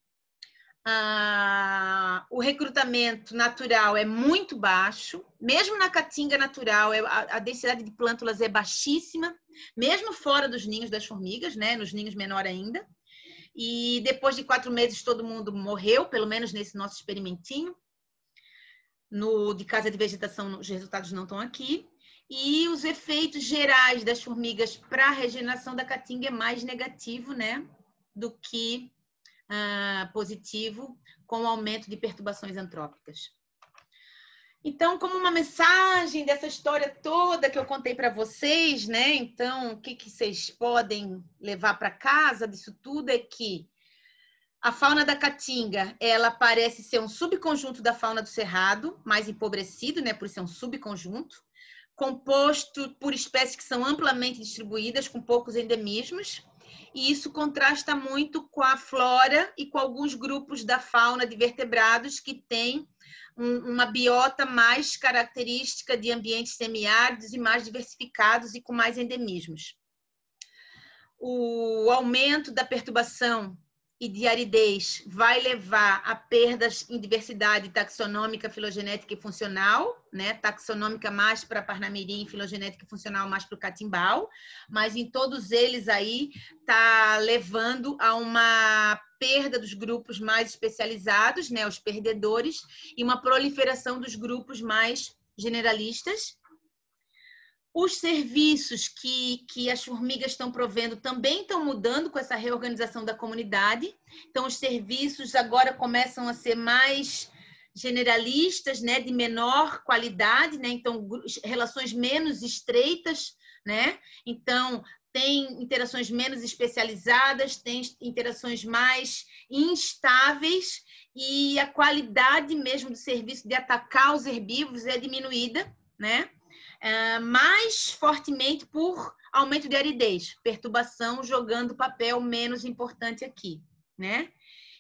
[SPEAKER 1] Ah, o recrutamento natural é muito baixo, mesmo na caatinga natural, é, a, densidade de plântulas é baixíssima, mesmo fora dos ninhos das formigas, né, nos ninhos menor ainda. E depois de quatro meses, todo mundo morreu, pelo menos nesse nosso experimentinho. No, de casa de vegetação, os resultados não estão aqui. E os efeitos gerais das formigas para a regeneração da caatinga é mais negativo, né? Do que ah, positivo, com o aumento de perturbações antrópicas. Então, como uma mensagem dessa história toda que eu contei para vocês, né? Então, o que, que vocês podem levar para casa disso tudo é que a fauna da caatinga, ela parece ser um subconjunto da fauna do cerrado, mais empobrecido, né, por ser um subconjunto, composto por espécies que são amplamente distribuídas, com poucos endemismos, e isso contrasta muito com a flora e com alguns grupos da fauna de vertebrados que têm um, uma biota mais característica de ambientes semiáridos e mais diversificados e com mais endemismos. O aumento da perturbação e de aridez vai levar a perdas em diversidade taxonômica, filogenética e funcional, né? Taxonômica mais para Parnamirim, filogenética e funcional mais para o Catimbau, mas em todos eles aí tá levando a uma perda dos grupos mais especializados, né, os perdedores, e uma proliferação dos grupos mais generalistas. Os serviços que, que as formigas estão provendo também estão mudando com essa reorganização da comunidade. Então, os serviços agora começam a ser mais generalistas, né, de menor qualidade, né? Então, relações menos estreitas, né? Então, tem interações menos especializadas, tem interações mais instáveis e a qualidade mesmo do serviço de atacar os herbívoros é diminuída, né? É, mais fortemente por aumento de aridez, perturbação jogando papel menos importante aqui, né?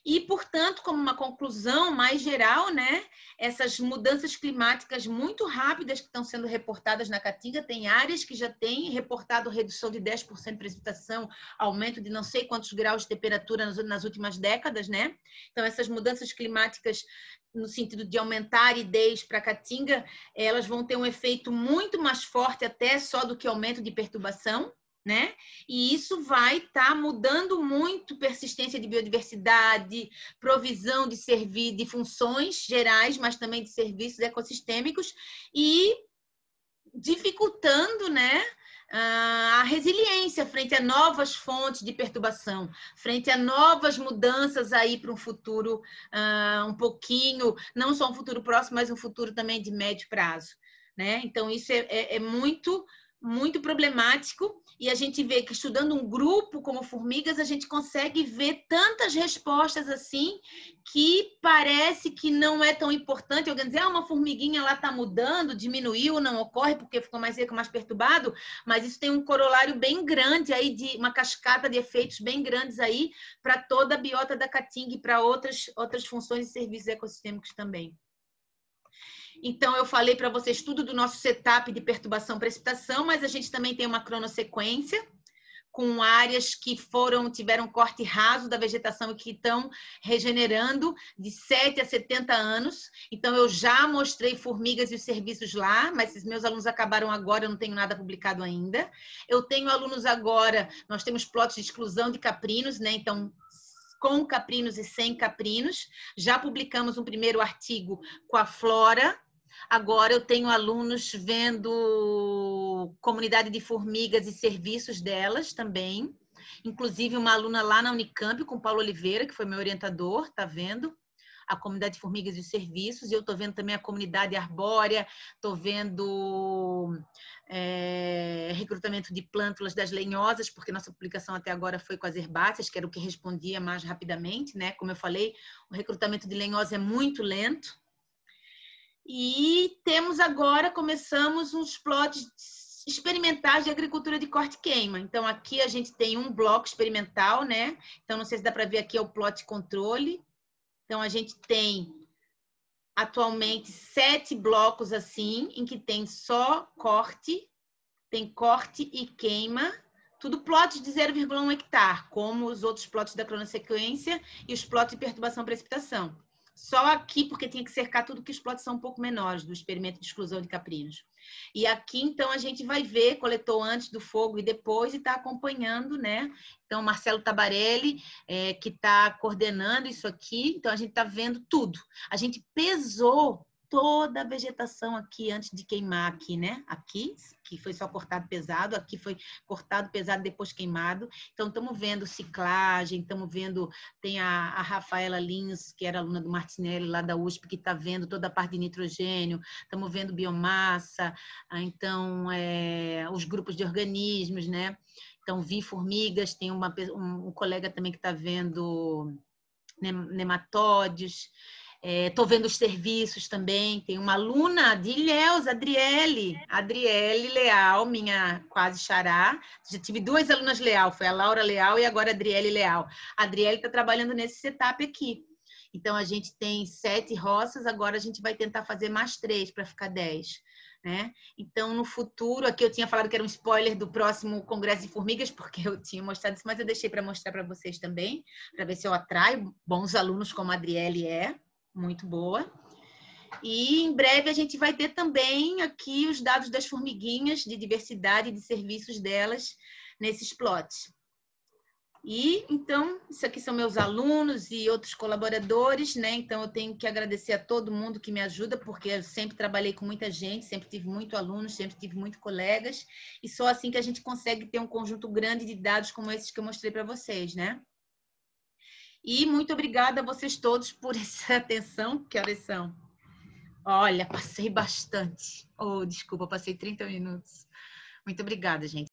[SPEAKER 1] E, portanto, como uma conclusão mais geral, né, essas mudanças climáticas muito rápidas que estão sendo reportadas na Caatinga, tem áreas que já têm reportado redução de 10% de precipitação, aumento de não sei quantos graus de temperatura nas últimas décadas, né? Então, essas mudanças climáticas no sentido de aumentar a aridez para a caatinga, elas vão ter um efeito muito mais forte até só do que aumento de perturbação né? E isso vai estar tá mudando muito persistência de biodiversidade, provisão de servir de funções gerais, mas também de serviços ecossistêmicos e dificultando, né? a resiliência frente a novas fontes de perturbação, frente a novas mudanças aí para um futuro uh, um pouquinho, não só um futuro próximo, mas um futuro também de médio prazo. Né? Então, isso é, é, é muito muito problemático e a gente vê que estudando um grupo como formigas a gente consegue ver tantas respostas assim que parece que não é tão importante alguém dizer ah, uma formiguinha lá está mudando diminuiu não ocorre porque ficou mais rico mais perturbado mas isso tem um corolário bem grande aí de uma cascata de efeitos bem grandes aí para toda a biota da caatinga e para outras outras funções e serviços ecossistêmicos também então, eu falei para vocês tudo do nosso setup de perturbação-precipitação, mas a gente também tem uma cronosequência com áreas que foram tiveram corte raso da vegetação e que estão regenerando de 7 a 70 anos. Então eu já mostrei formigas e os serviços lá, mas esses meus alunos acabaram agora, eu não tenho nada publicado ainda. Eu tenho alunos agora, nós temos plots de exclusão de caprinos, né? Então com caprinos e sem caprinos. Já publicamos um primeiro artigo com a flora Agora eu tenho alunos vendo comunidade de formigas e serviços delas também. Inclusive uma aluna lá na Unicamp com Paulo Oliveira, que foi meu orientador, tá vendo? A comunidade de formigas e os serviços, e eu estou vendo também a comunidade arbórea, estou vendo é, recrutamento de plântulas das lenhosas, porque nossa publicação até agora foi com as herbáceas, que era o que respondia mais rapidamente, né? Como eu falei, o recrutamento de lenhosa é muito lento, e temos agora, começamos uns plots experimentais de agricultura de corte-queima. Então, aqui a gente tem um bloco experimental, né? Então, não sei se dá para ver aqui é o plot controle. Então, a gente tem atualmente sete blocos assim, em que tem só corte, tem corte e queima, tudo plots de 0,1 hectare, como os outros plots da cronosequência e os plots de perturbação e precipitação. Só aqui, porque tinha que cercar tudo que os plots são um pouco menores do experimento de exclusão de caprinos. E aqui, então, a gente vai ver, coletou antes do fogo e depois, e está acompanhando, né? Então, Marcelo Tabarelli, é, que está coordenando isso aqui. Então, a gente está vendo tudo. A gente pesou toda a vegetação aqui antes de queimar aqui, né? Aqui, que foi só cortado pesado, aqui foi cortado pesado, depois queimado. Então, estamos vendo ciclagem, estamos vendo, tem a, a, Rafaela Lins, que era aluna do Martinelli lá da USP, que está vendo toda a parte de nitrogênio, estamos vendo biomassa, ah, então, é, os grupos de organismos, né? Então, vi formigas, tem uma, um, um colega também que está vendo né, nematódios, Estou é, vendo os serviços também. Tem uma aluna de Ilhéus, Adriele. Adriele Leal, minha quase xará. Já tive duas alunas Leal, foi a Laura Leal e agora a Adriele Leal. A Adriele está trabalhando nesse setup aqui. Então, a gente tem sete roças, agora a gente vai tentar fazer mais três para ficar dez. Né? Então, no futuro, aqui eu tinha falado que era um spoiler do próximo Congresso de Formigas, porque eu tinha mostrado isso, mas eu deixei para mostrar para vocês também, para ver se eu atraio bons alunos como a Adriele é muito boa. E em breve a gente vai ter também aqui os dados das formiguinhas de diversidade de serviços delas nesses plots. E então, isso aqui são meus alunos e outros colaboradores, né? Então eu tenho que agradecer a todo mundo que me ajuda, porque eu sempre trabalhei com muita gente, sempre tive muito alunos, sempre tive muito colegas, e só assim que a gente consegue ter um conjunto grande de dados como esses que eu mostrei para vocês, né? E muito obrigada a vocês todos por essa atenção. Que horas são? Olha, passei bastante. Oh, desculpa, passei 30 minutos. Muito obrigada, gente.